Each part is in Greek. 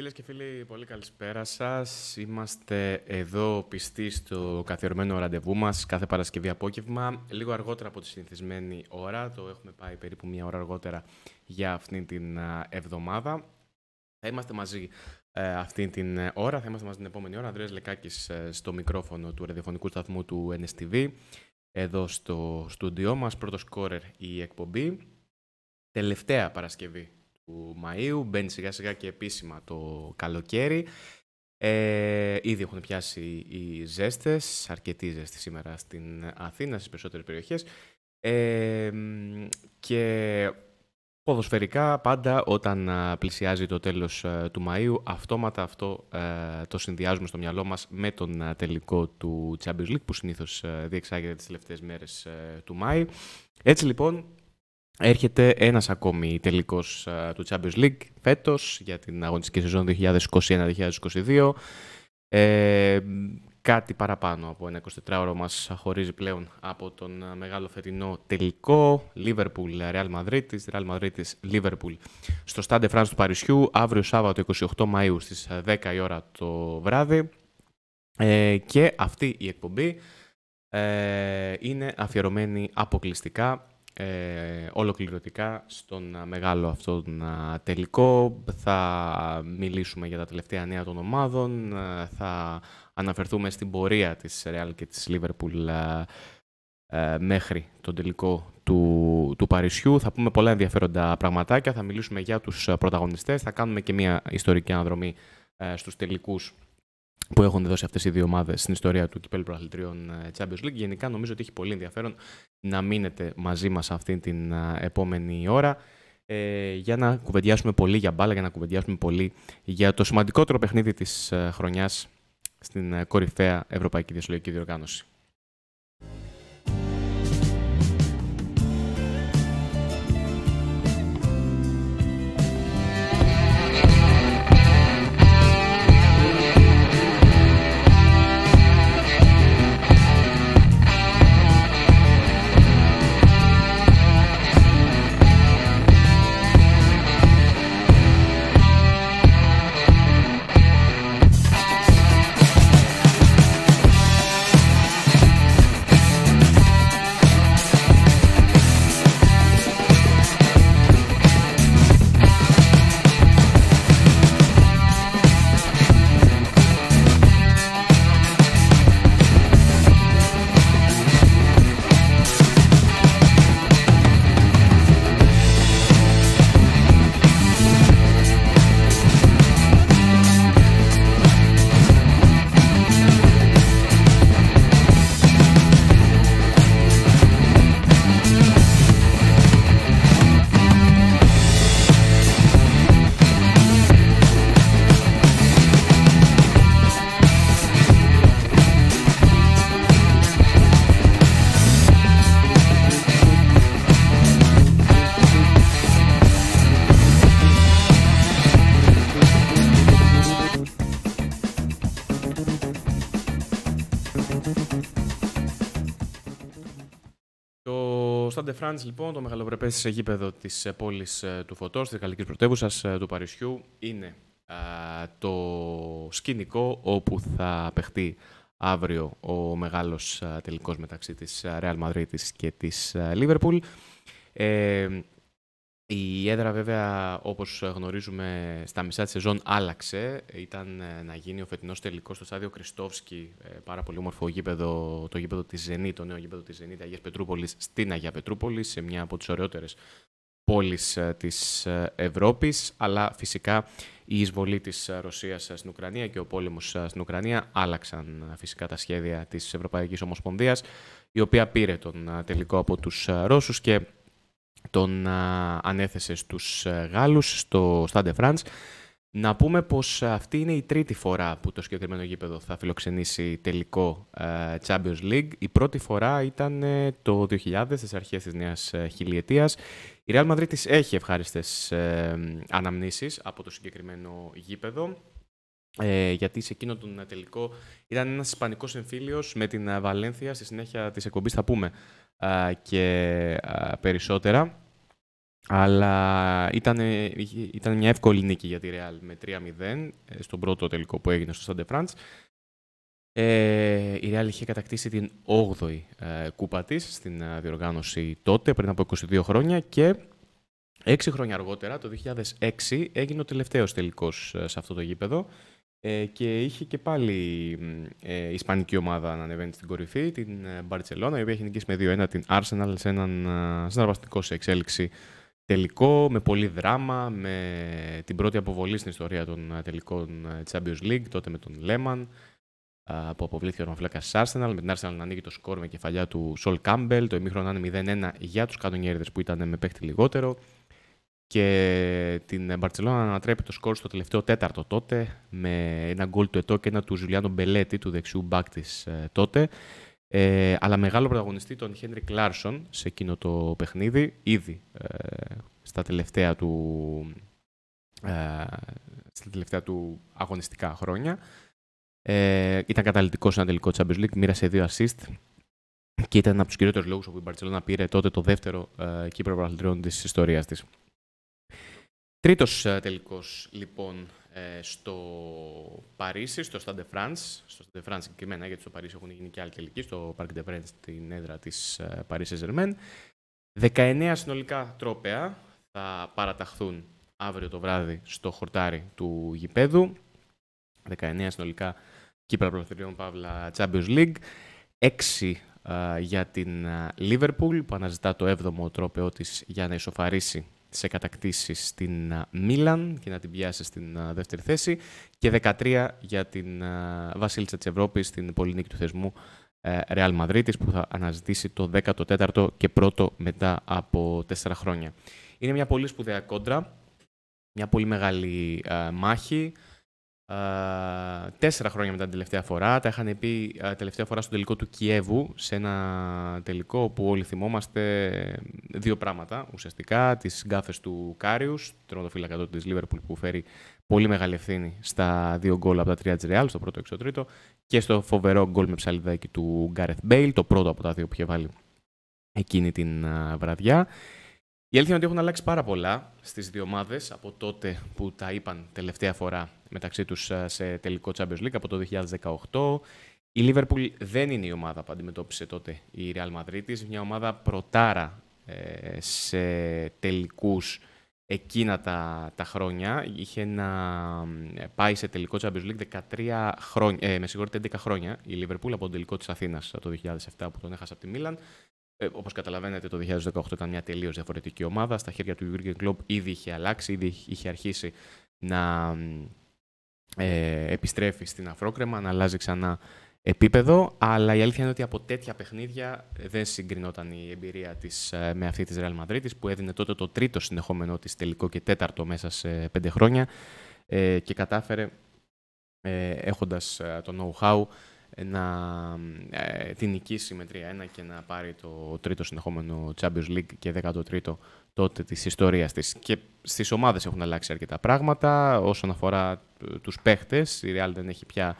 Φίλες και φίλοι, πολύ καλησπέρα σας. Είμαστε εδώ πιστοί στο καθιερωμένο ραντεβού μας κάθε Παρασκευή απόγευμα. Λίγο αργότερα από τη συνηθισμένη ώρα, το έχουμε πάει περίπου μία ώρα αργότερα για αυτήν την εβδομάδα. Θα είμαστε μαζί ε, αυτή την ε, ώρα, θα είμαστε μαζί την επόμενη ώρα. Ανδρέας Λεκάκης ε, στο μικρόφωνο του ραδιοφωνικού σταθμού του NSTV, εδώ στο στούντιό μας, πρώτος σκόρερ η εκπομπή. Τελευταία Παρασκευή Μαΐου, μπαίνει σιγά σιγά και επίσημα το καλοκαίρι. Ε, ήδη έχουν πιάσει οι ζέστες, αρκετή ζέστη σήμερα στην Αθήνα, στις περισσότερες περιοχές. Ε, και ποδοσφαιρικά πάντα όταν ε, πλησιάζει το τέλος ε, του Μαΐου, αυτόματα αυτό ε, το συνδυάζουμε στο μυαλό μας με τον τελικό του Champions League που συνήθως διεξάγεται τις τελευταίες μέρες του Μάη. Έτσι λοιπόν, Έρχεται ένας ακόμη τελικός του Champions League φέτος για την αγωνιστική σεζόν 2021-2022. Ε, κάτι παραπάνω από ένα 24ωρο μας χωρίζει πλέον από τον μεγάλο φετινό τελικό Λίβερπουλ Real Madrid της Real Madrid liverpool στο Stade France του Παρισιού αύριο Σάββατο 28 Μαΐου στις 10 η ώρα το βράδυ ε, και αυτή η εκπομπή ε, είναι αφιερωμένη αποκλειστικά ε, ολοκληρωτικά στον ε, μεγάλο αυτόν ε, τελικό. Θα μιλήσουμε για τα τελευταία νέα των ομάδων, ε, θα αναφερθούμε στην πορεία της Real και της Liverpool μέχρι τον τελικό του, του Παρισιού. Θα πούμε πολλά ενδιαφέροντα πραγματάκια, θα μιλήσουμε για τους πρωταγωνιστές, θα κάνουμε και μια ιστορική αναδρομή στους τελικούς που έχουν δώσει αυτές οι δύο ομάδες στην ιστορία του κυπέλου προαθλητριών ε, Champions League. Γενικά νομίζω ότι έχει πολύ ενδιαφέρον να μείνετε μαζί μας αυτή την ε, επόμενη ώρα ε, για να κουβεντιάσουμε πολύ για μπάλα, για να κουβεντιάσουμε πολύ για το σημαντικότερο παιχνίδι της ε, χρονιάς στην κορυφαία Ευρωπαϊκή Διασυλλογική Διοργάνωση. Φραντ, λοιπόν, το σε γήπεδο της ε, πόλης ε, του Φωτός, της Γαλλικής Πρωτεύουσας ε, του Παρισιού, είναι το σκηνικό όπου θα παιχτεί αύριο ο μεγάλος τελικό τελικός μεταξύ της Ρεάλ Madrid και της Λίβερπουλ. Η έδρα βέβαια όπως γνωρίζουμε στα μισά της σεζόν άλλαξε. Ήταν ε, να γίνει ο φετινός τελικός στο στάδιο Κριστόφσκι, ε, πάρα πολύ όμορφο γήπεδο, το γήπεδο της Ζενή, το νέο γήπεδο της Ζενή, Αγίας Πετρούπολης, στην Αγία Πετρούπολης, σε μια από τις ωραιότερες πόλεις ε, της Ευρώπης, αλλά φυσικά η εισβολή της Ρωσίας στην Ουκρανία και ο πόλεμος στην Ουκρανία άλλαξαν φυσικά τα σχέδια της Ευρωπαϊκής Ομοσπονδίας, η οποία πήρε τον τελικό από τους Ρώσους και τον ανέθεσε στους ε, Γάλλους στο Stade France. Να πούμε πως ε, αυτή είναι η τρίτη φορά που το συγκεκριμένο γήπεδο θα φιλοξενήσει τελικό ε, Champions League. Η πρώτη φορά ήταν το 2000, στις αρχές της νέας χιλιετίας. Η Real Madrid της έχει ευχάριστες αναμνήσεις από το συγκεκριμένο γήπεδο. γιατί σε εκείνο τον τελικό ήταν ένας ισπανικός εμφύλιος με την Βαλένθια. Στη συνέχεια της εκπομπής θα πούμε και περισσότερα. Αλλά ήταν, μια εύκολη νίκη για τη Real με 3-0 ε, στον πρώτο τελικό που έγινε στο Stade France. Ε, η Real είχε κατακτήσει την 8η ε, κούπα της στην ε, διοργάνωση τότε, πριν από 22 χρόνια και 6 χρόνια αργότερα, το 2006, έγινε ο τελευταίος τελικός σε αυτό το γήπεδο ε, και είχε και πάλι ε, η ισπανική ομάδα να ανεβαίνει στην κορυφή, την ε, Μπαρτσελώνα, η οποία έχει νικήσει με 2-1 την Arsenal σε έναν ε, συναρπαστικό σε εξέλιξη τελικό, με πολύ δράμα, με την πρώτη αποβολή στην ιστορία των ε, τελικών Champions League, τότε με τον Λέμαν, που αποβλήθηκε ο Ρομφλέκα τη Arsenal, με την Arsenal να ανοίγει το σκορ με κεφαλιά του Σολ Κάμπελ, το ημίχρονο να είναι 0-1 για τους κανονιέρδε που ήταν με παίχτη λιγότερο και την ε, Μπαρτσελώνα ανατρέπει το σκορ στο τελευταίο τέταρτο τότε με ένα γκολ του Ετώ και ένα του Ζουλιάνο Μπελέτη του δεξιού μπακ της ε, τότε ε, αλλά μεγάλο πρωταγωνιστή τον Χένρι Κλάρσον σε εκείνο το παιχνίδι ήδη ε, στα τελευταία του ε, στα τελευταία του αγωνιστικά χρόνια ε, ήταν καταλητικός σε ένα τελικό Champions League μοίρασε δύο assist και ήταν από τους κυριότερους λόγους που η Μπαρτσελώνα πήρε τότε το δεύτερο ε, Κύπρο Πρωταθλητριών της ιστορίας της. Τρίτος ε, τελικός, λοιπόν, ε, στο Παρίσι, στο Stade France. Στο Stade France συγκεκριμένα, γιατί στο Παρίσι έχουν γίνει και άλλοι τελικοί, στο Parc de France, στην έδρα της ε, Paris Saint-Germain. 19 συνολικά τρόπεα θα παραταχθούν αύριο το βράδυ στο χορτάρι του γηπέδου. 19 συνολικά κύπρα Προθεριών Παύλα Champions League. 6 για την Liverpool που αναζητά το 7ο τρόπεο της για να ισοφαρίσει σε κατακτήσει στην Μίλαν και να την πιάσει στην δεύτερη θέση και 13 για την βασίλισσα της Ευρώπης, την πολυνίκη του θεσμού Ρεάλ Μαδρίτης που θα αναζητήσει το 14ο και πρώτο μετά από 4 χρόνια. Είναι μια πολύ σπουδαία κόντρα, μια πολύ μεγάλη μάχη τέσσερα χρόνια μετά την τελευταία φορά. Τα είχαν πει τελευταία φορά στο τελικό του Κιέβου, σε ένα τελικό που όλοι θυμόμαστε ε, δύο πράγματα ουσιαστικά. Τις γκάφες του Κάριους, τερματοφύλακα τότε της Λίβερπουλ που φέρει πολύ μεγάλη ευθύνη στα δύο γκολ από τα τρία της στο πρώτο εξωτρίτο και στο φοβερό γκολ με ψαλιδάκι του Γκάρεθ Μπέιλ, το πρώτο από τα δύο που είχε βάλει εκείνη την βραδιά. Η αλήθεια είναι ότι έχουν αλλάξει πάρα πολλά στις δύο ομάδες από τότε που τα είπαν τελευταία φορά μεταξύ τους ε, σε τελικό Champions League από το 2018. Η Λίβερπουλ δεν είναι η ομάδα που αντιμετώπισε τότε η Real Madrid μια ομάδα προτάρα ε, σε τελικούς εκείνα τα, χρόνια. Είχε να ε, πάει σε τελικό Champions League 13 χρόνια, ε, με συγχωρείτε 11 χρόνια η Λίβερπουλ από τον τελικό της Αθήνας το 2007 που τον έχασε από τη Μίλαν ε, Όπως καταλαβαίνετε, το 2018 ήταν μια τελείως διαφορετική ομάδα. Στα χέρια του Γιούργεν κλοπ ήδη είχε αλλάξει, ήδη είχε αρχίσει να ε, επιστρέφει στην αφρόκρεμα, να αλλάζει ξανά επίπεδο. Αλλά η αλήθεια είναι ότι από τέτοια παιχνίδια δεν συγκρινόταν η εμπειρία της ε, με αυτή της Real Madrid, που έδινε τότε το τρίτο συνεχόμενό της τελικό και τέταρτο μέσα σε πέντε χρόνια ε, και κατάφερε ε, έχοντας ε, το know-how να ε, την νικήσει με 3-1 και να πάρει το τρίτο συνεχόμενο Champions League και 13ο τότε της ιστορίας της. Και στις ομάδες έχουν αλλάξει αρκετά πράγματα όσον αφορά ε, τους παίχτες. Η Real δεν έχει πια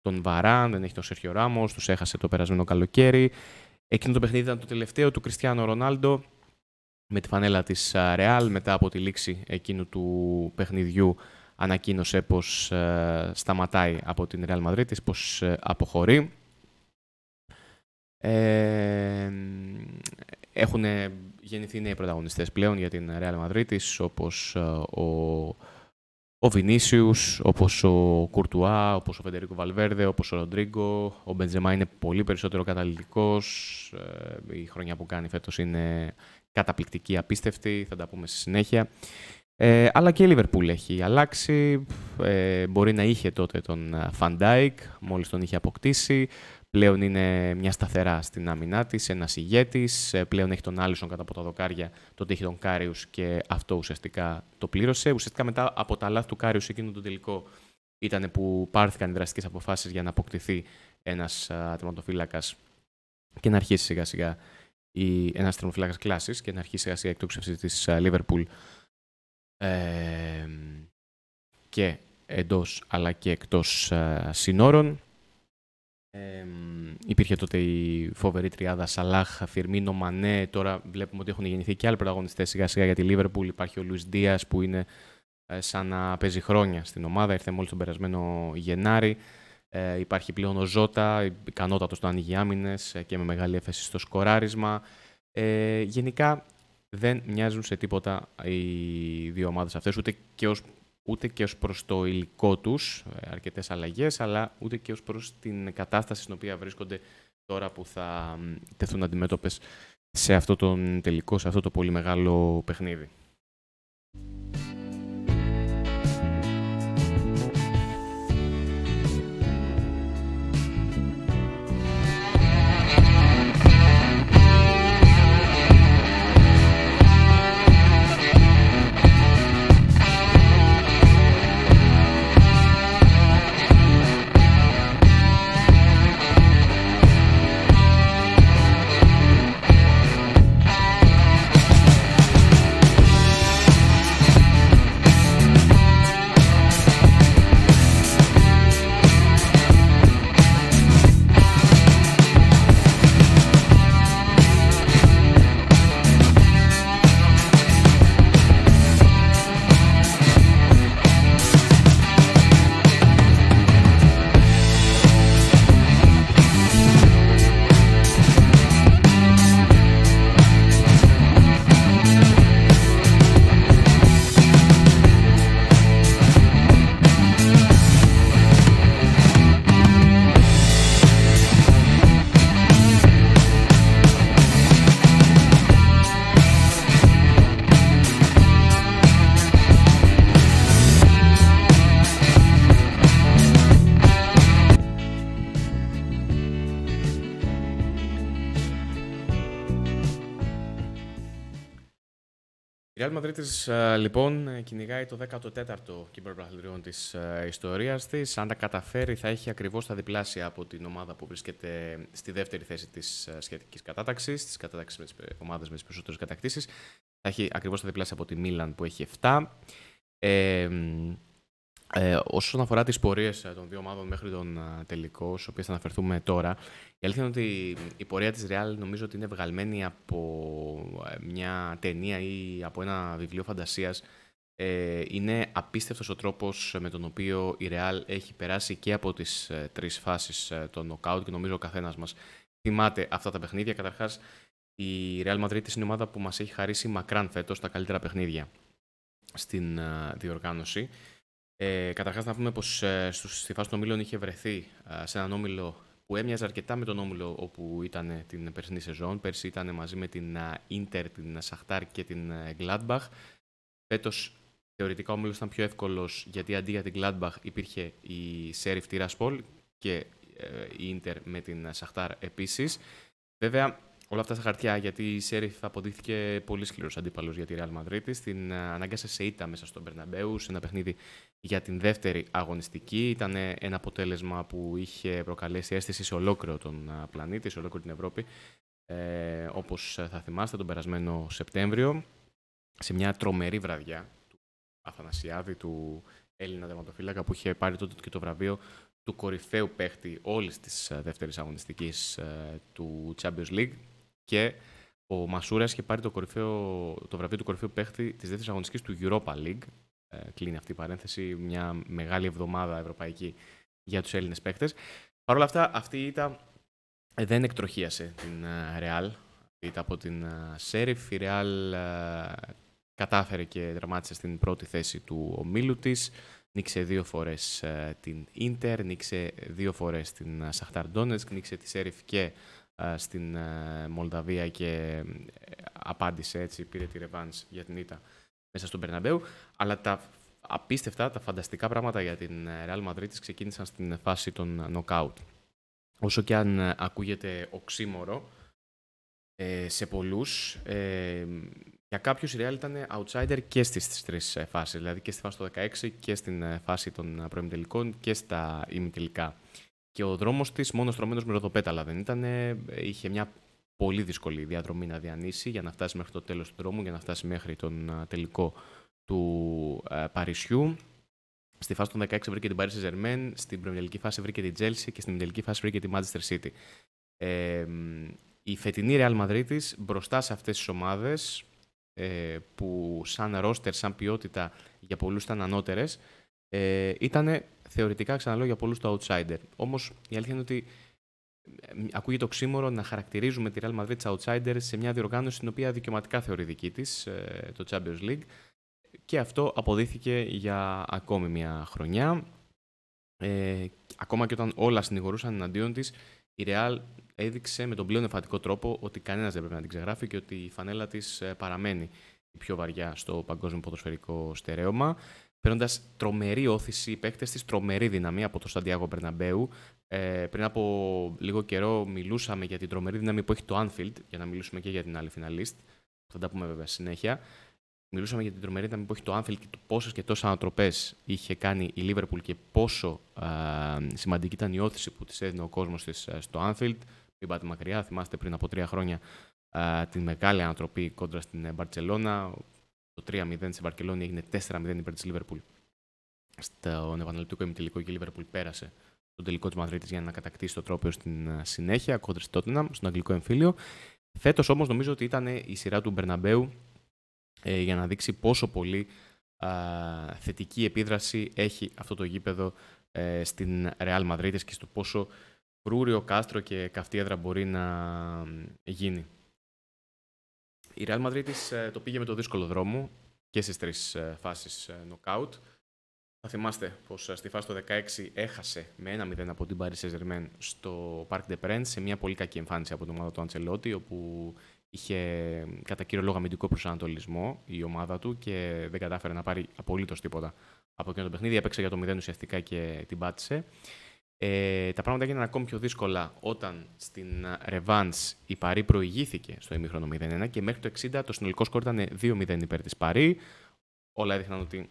τον Βαράν, δεν έχει τον Σέρχιο Ράμος, τους έχασε το περασμένο καλοκαίρι. Εκείνο το παιχνίδι ήταν το τελευταίο του Κριστιανό Ρονάλντο με τη φανέλα της ε, Real μετά από τη λήξη εκείνου του παιχνιδιού ανακοίνωσε πως ε, σταματάει από την Real Madrid πως ε, αποχωρεί. Ε, έχουν γεννηθεί νέοι πρωταγωνιστές πλέον για την Real Madrid ε, όπως ο, ο Βινίσιους, όπως ο Κουρτουά, όπως ο Φεντερίκο Βαλβέρδε, όπως ο Ροντρίγκο. Ο Μπεντζεμά είναι πολύ περισσότερο καταλητικός. Η χρονιά που κάνει φέτος είναι καταπληκτική, απίστευτη. Θα τα πούμε στη συνέχεια. Ε, αλλά και η Λίβερπουλ έχει αλλάξει. Ε, μπορεί να είχε τότε τον Φαντάικ, ε, μόλις τον είχε αποκτήσει. Πλέον είναι μια σταθερά στην άμυνά της, ένας ηγέτης. Ε, πλέον έχει τον Άλισον κατά από τα δοκάρια, τον τύχη τον Κάριου και αυτό ουσιαστικά το πλήρωσε. Ουσιαστικά μετά από τα λάθη του Κάριου εκείνο το τελικό ήταν που πάρθηκαν οι δραστικές αποφάσεις για να αποκτηθεί ένας ε, τερματοφύλακας και να αρχίσει σιγά σιγά ένας τερματοφύλακας κλάσης και να αρχίσει σιγά σιγά η εκτόξευση της Λίβερπουλ και εντός αλλά και εκτός ε, συνόρων. υπήρχε τότε η φοβερή τριάδα Σαλάχ, Φιρμίνο, Μανέ. Τώρα βλέπουμε ότι έχουν γεννηθεί και άλλοι πρωταγωνιστές σιγά σιγά για τη Λίβερπουλ. Υπάρχει ο Λουις Δίας που είναι ε, σαν να παίζει χρόνια στην ομάδα. Ήρθε μόλις τον περασμένο Γενάρη. Ε, υπάρχει πλέον ο Ζώτα, ικανότατος στο ανοίγει και με μεγάλη έφεση στο σκοράρισμα. Ε, γενικά δεν μοιάζουν σε τίποτα οι δύο ομάδες αυτές, ούτε και ως, ούτε και ως προς το υλικό τους, ε, αρκετές αλλαγές, αλλά ούτε και ως προς την κατάσταση στην οποία βρίσκονται τώρα που θα τεθούν αντιμέτωπες σε αυτό τον τελικό, σε αυτό το πολύ μεγάλο παιχνίδι. Ε, λοιπόν ε, κυνηγάει το 14ο κύμπερ τη της ε, ιστορίας της. Αν τα καταφέρει θα έχει ακριβώς τα διπλάσια από την ομάδα που βρίσκεται στη δεύτερη θέση της σχετικής κατάταξης, της κατάταξης με τις ομάδες με τις περισσότερες κατακτήσεις. Θα έχει ακριβώς τα διπλάσια από τη Μίλαν που έχει 7. όσον αφορά τις πορείες των δύο ομάδων μέχρι τον τελικό, στις οποίες θα αναφερθούμε τώρα, η αλήθεια είναι ότι η πορεία της Real νομίζω ότι είναι βγαλμένη από ε, μια ταινία ή από ένα βιβλίο φαντασίας. Ε, είναι απίστευτος ο τρόπος με τον οποίο η Real έχει περάσει και από τις ε, τρεις φάσεις των νοκάουτ και νομίζω ο καθένας μας θυμάται αυτά τα παιχνίδια. Καταρχάς η Real Madrid είναι η ομάδα που μας έχει χαρίσει μακράν φέτος τα καλύτερα παιχνίδια στην διοργάνωση. Ε, καταρχάς να πούμε πως στη φάση των ομίλων είχε βρεθεί σε έναν όμιλο που έμοιαζε αρκετά με τον Όμιλο όπου ήταν την περσινή σεζόν. Πέρσι ήταν μαζί με την Ίντερ, την Σαχτάρ και την Gladbach. Φέτος θεωρητικά ο Όμιλος ήταν πιο εύκολος γιατί αντί για την Gladbach υπήρχε η Σέριφ Τυρασπόλ και ε, η Ίντερ με την Σαχτάρ επίσης. Βέβαια, όλα αυτά στα χαρτιά γιατί η Σέριφ αποδείχθηκε πολύ σκληρός αντίπαλος για τη Real Madrid. Την αναγκάσε σε ήττα μέσα στον Περναμπέου, σε ένα παιχνίδι για την δεύτερη αγωνιστική. Ήταν ένα αποτέλεσμα που είχε προκαλέσει αίσθηση σε ολόκληρο τον πλανήτη, σε ολόκληρη την Ευρώπη, ε, όπως ε, θα θυμάστε τον περασμένο Σεπτέμβριο, σε μια τρομερή βραδιά του Αθανασιάδη, του Έλληνα δερματοφύλακα, που είχε πάρει τότε και το βραβείο του κορυφαίου παίχτη όλης της δεύτερης αγωνιστικής του Champions League και ο Μασούρας είχε πάρει το, κορυφαίο, το βραβείο του κορυφαίου παίχτη της δεύτερης αγωνιστικής του Europa League. Ε, κλείνει αυτή η παρένθεση, μια μεγάλη εβδομάδα ευρωπαϊκή για τους Έλληνες παίχτες. Παρ' όλα αυτά, αυτή η ήττα ε, δεν εκτροχίασε την ε, Ρεάλ. Η ήττα από την Σέριφ. Η Ρεάλ κατάφερε και δραμάτισε στην πρώτη θέση του ομίλου της. Νίξε δύο φορές την Ίντερ, νίξε δύο φορές την Σαχτάρ Ντόνετσκ, νίξε τη Σέριφ και στην Μολδαβία και απάντησε έτσι, πήρε τη ρεβάνς για την ήττα μέσα στον Περναμπέου. Αλλά τα απίστευτα, τα φανταστικά πράγματα για την ε, Real Madrid ξεκίνησαν στην φάση των νοκάουτ. Ε, Όσο και αν ε, ακούγεται οξύμορο σε πολλούς, για κάποιους η Real ήταν outsider και στις τρει φάσεις, δηλαδή και στη φάση του 16 και στην φάση των προημιτελικών και στα ημιτελικά. Και ο δρόμος της μόνος στρωμένο με ροδοπέταλα δεν ήταν, είχε μια πολύ δύσκολη διαδρομή να διανύσει για να φτάσει μέχρι το τέλος του δρόμου, για να φτάσει μέχρι τον τελικό του Παρισιού. Στη φάση των 16 βρήκε την Paris Saint-Germain, στην πρεμιαλική φάση βρήκε την Chelsea και στην τελική φάση βρήκε τη Manchester City. Ε, η φετινή Real Madrid μπροστά σε αυτές τις ομάδες ε, που σαν ρόστερ, σαν ποιότητα για πολλούς ήταν ανώτερες ε, ήταν θεωρητικά ξαναλέω για πολλούς το outsider. Όμως η αλήθεια είναι ότι Ακούγεται οξύμορο να χαρακτηρίζουμε τη Real Madrid outsider σε μια διοργάνωση την οποία δικαιωματικά θεωρεί δική της, ε, το Champions League. Και αυτό αποδείχθηκε για ακόμη μια χρονιά. Ε, ακόμα και όταν όλα συνηγορούσαν εναντίον της, η Real έδειξε με τον πλέον εμφαντικό τρόπο ότι κανένας δεν πρέπει να την ξεγράφει και ότι η φανέλα της ε, παραμένει η πιο βαριά στο παγκόσμιο ποδοσφαιρικό στερέωμα παίρνοντας τρομερή όθηση, οι παίκτες της τρομερή δύναμη από τον Σαντιάγο Μπερναμπέου. Ε, πριν από λίγο καιρό μιλούσαμε για την τρομερή δύναμη που έχει το Anfield, για να μιλήσουμε και για την άλλη φιναλίστ. Θα τα πούμε βέβαια συνέχεια. Μιλούσαμε για την τρομερή δύναμη που έχει το Anfield και το πόσες και τόσες ανατροπές είχε κάνει η Λίβερπουλ και πόσο σημαντική ήταν η όθηση που της έδινε ο κόσμος της στο Anfield. Μην πάτε μακριά, θυμάστε πριν από τρία χρόνια την μεγάλη ανατροπή κόντρα στην Μπαρσελόνα το 3-0 στη Βαρκελόνη έγινε 4-0 υπέρ της Λίβερπουλ. Στον επαναληπτικό ημιτελικό και η Λίβερπουλ πέρασε τον τελικό της Μαδρίτης για να κατακτήσει το τρόπαιο στην ε, συνέχεια, κόντρες Τότεναμ, στον αγγλικό εμφύλιο. Φέτος όμως νομίζω ότι ήταν η σειρά του Μπερναμπέου ε, για να δείξει πόσο πολύ α, θετική επίδραση έχει αυτό το γήπεδο ε, στην Ρεάλ Μαδρίτη και στο πόσο φρούριο κάστρο και καυτή έδρα μπορεί να γίνει. Η Real Madrid ε, το πήγε με το δύσκολο δρόμο και στις τρεις ε, φάσεις νοκάουτ. Ε, Θα θυμάστε πως στη φάση το 16 έχασε με 1-0 από την Paris Saint-Germain στο Parc des Princes σε μια πολύ κακή εμφάνιση από την ομάδα του Αντσελότη όπου είχε κατά κύριο λόγο αμυντικό προσανατολισμό η ομάδα του και δεν κατάφερε να πάρει απολύτως τίποτα από εκείνο το παιχνίδι. Έπαιξε για το 0 ουσιαστικά και την πάτησε. Ε, τα πράγματα έγιναν ακόμη πιο δύσκολα όταν στην ε, Revans η Παρή προηγήθηκε στο ημίχρονο 0-1 και μέχρι το 60 το συνολικό σκορ ήταν 2-0 υπέρ της Παρή. Όλα έδειχναν ότι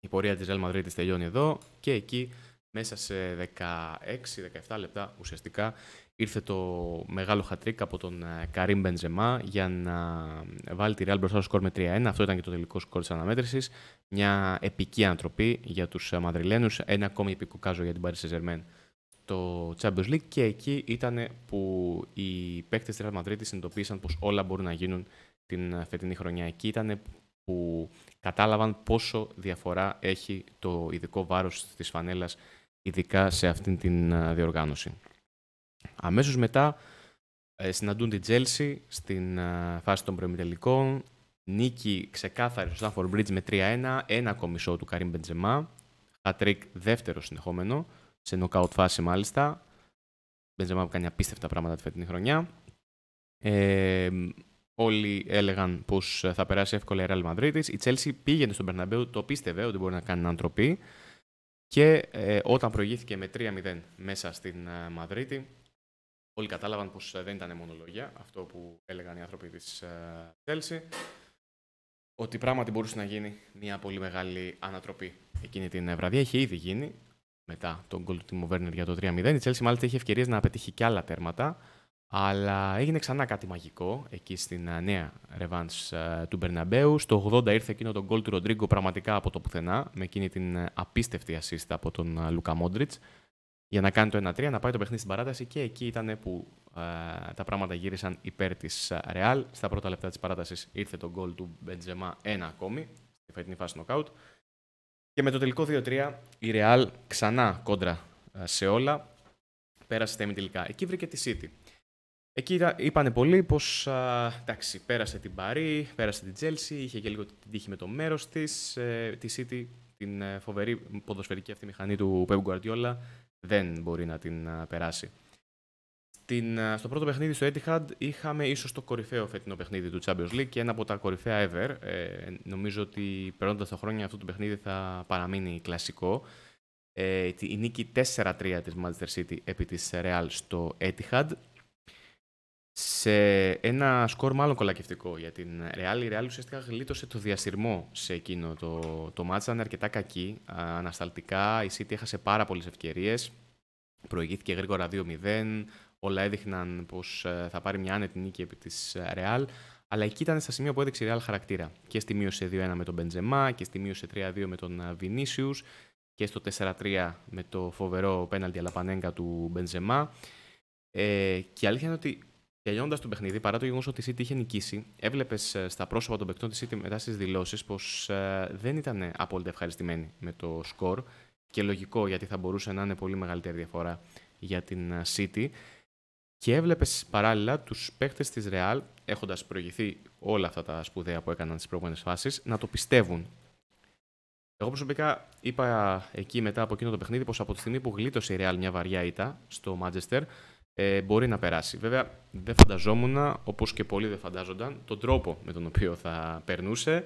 η πορεία της Real Madrid τελειώνει εδώ και εκεί μέσα σε 16-17 λεπτά ουσιαστικά ήρθε το μεγάλο χατρίκ από τον Καρίμ ε, Μπεντζεμά για να ε, βάλει τη Real μπροστά στο σκορ με 3-1. Αυτό ήταν και το τελικό σκορ της αναμέτρησης. Μια επική ανατροπή για τους ε, Μαδριλένους. Ένα ακόμη επικό κάζο για την Paris Saint-Germain το Champions League και εκεί ήταν που οι παίκτες της Real Madrid συνειδητοποίησαν πως όλα μπορούν να γίνουν την φετινή χρονιά. Εκεί ήταν που κατάλαβαν πόσο διαφορά έχει το ειδικό βάρος της φανέλας ειδικά σε αυτήν την διοργάνωση. Αμέσως μετά ε, συναντούν την Τζέλσι στην φάση των προημιτελικών. Νίκη ξεκάθαρη στο Stanford Bridge με 3-1, ένα ακόμη του Καρίν Μπεντζεμά. Χατρίκ δεύτερο συνεχόμενο, σε νοκάουτ φάση μάλιστα. Μπεντζεμά που κάνει απίστευτα πράγματα τη φετινή χρονιά. Ε, όλοι έλεγαν πως θα περάσει εύκολα η Real Madrid. Η Chelsea πήγαινε στον Περναμπέου, το πίστευε ότι μπορεί να κάνει ανατροπή. Και ε, όταν προηγήθηκε με 3-0 μέσα στην ε, Μαδρίτη, όλοι κατάλαβαν πως ε, δεν ήταν μονολογία αυτό που έλεγαν οι άνθρωποι της Τέλση, ε, ότι πράγματι μπορούσε να γίνει μια πολύ μεγάλη ανατροπή εκείνη την βραδιά. Έχει ήδη γίνει μετά τον γκολ του Βέρνερ για το 3-0. Η Τέλση, μάλιστα είχε ευκαιρίες να πετύχει και άλλα τέρματα. Αλλά έγινε ξανά κάτι μαγικό εκεί στην ε, νέα ρεβάντ του Μπερναμπέου. Στο 80 ήρθε εκείνο τον γκολ του Ροντρίγκο πραγματικά από το πουθενά, με εκείνη την ε, απίστευτη ασίστα από τον ε, Λουκα Μόντριτς, για να κάνει το 1-3, να πάει το παιχνίδι στην παράταση και εκεί ήταν που τα πράγματα γύρισαν υπέρ της Ρεάλ. Στα πρώτα λεπτά της παράτασης ήρθε τον γκολ του Μπεντζεμά ένα ακόμη, στη φετινή φάση νοκάουτ. Και με το τελικό 2-3 η Ρεάλ ξανά κόντρα σε όλα, πέρασε τα τελικά. Εκεί βρήκε τη City Εκεί είπαν πολλοί πως εντάξει, πέρασε την Παρή, πέρασε την Τζέλση, είχε και λίγο την τύχη με το μέρος της. Ε, τη City, την ε, φοβερή ποδοσφαιρική αυτή μηχανή του Πέμπου Γκουαρτιόλα, δεν μπορεί να την περάσει. Στην, στο πρώτο παιχνίδι στο Etihad είχαμε ίσως το κορυφαίο φετινό παιχνίδι του Champions League και ένα από τα κορυφαία ever. Ε, νομίζω ότι περνώντας τα χρόνια αυτό το παιχνίδι θα παραμείνει κλασικό. Ε, η νίκη 4-3 της Manchester City επί της Real στο Etihad σε ένα σκορ μάλλον κολακευτικό για την Real. Η Real ουσιαστικά γλίτωσε το διασυρμό σε εκείνο το, το μάτς. Ήταν αρκετά κακή, ανασταλτικά. Η City έχασε πάρα πολλές ευκαιρίες. Προηγήθηκε γρήγορα 2-0. Όλα έδειχναν πως ε, θα πάρει μια άνετη νίκη επί της ε, Real. Αλλά εκεί ήταν στα σημεία που έδειξε η Real χαρακτήρα. Και στη μείωση 2-1 με τον Μπεντζεμά και στη μείωση 3-2 με τον Βινίσιους ε, και στο 4-3 με το φοβερό πέναλτι αλαπανέγκα του Μπεντζεμά. Ε, και η αλήθεια είναι ότι Τελειώνοντας το παιχνίδι, παρά το γεγονός ότι η City είχε νικήσει, έβλεπες ε, στα πρόσωπα των παικτών της City μετά στις δηλώσεις πως ε, δεν ήταν απόλυτα ευχαριστημένοι με το σκορ. Και λογικό γιατί θα μπορούσε να είναι πολύ μεγαλύτερη διαφορά για την ε, City. Και έβλεπες παράλληλα τους παίχτε της Real, έχοντας προηγηθεί όλα αυτά τα σπουδαία που έκαναν τις προηγούμενες φάσεις, να το πιστεύουν. Εγώ προσωπικά είπα εκεί μετά από εκείνο το παιχνίδι πως από τη στιγμή που γλίτωσε η Real μια βαριά ήττα στο Manchester, ε, μπορεί να περάσει. Βέβαια, δεν φανταζόμουν, όπως και πολλοί δεν φαντάζονταν, τον τρόπο με τον οποίο θα περνούσε,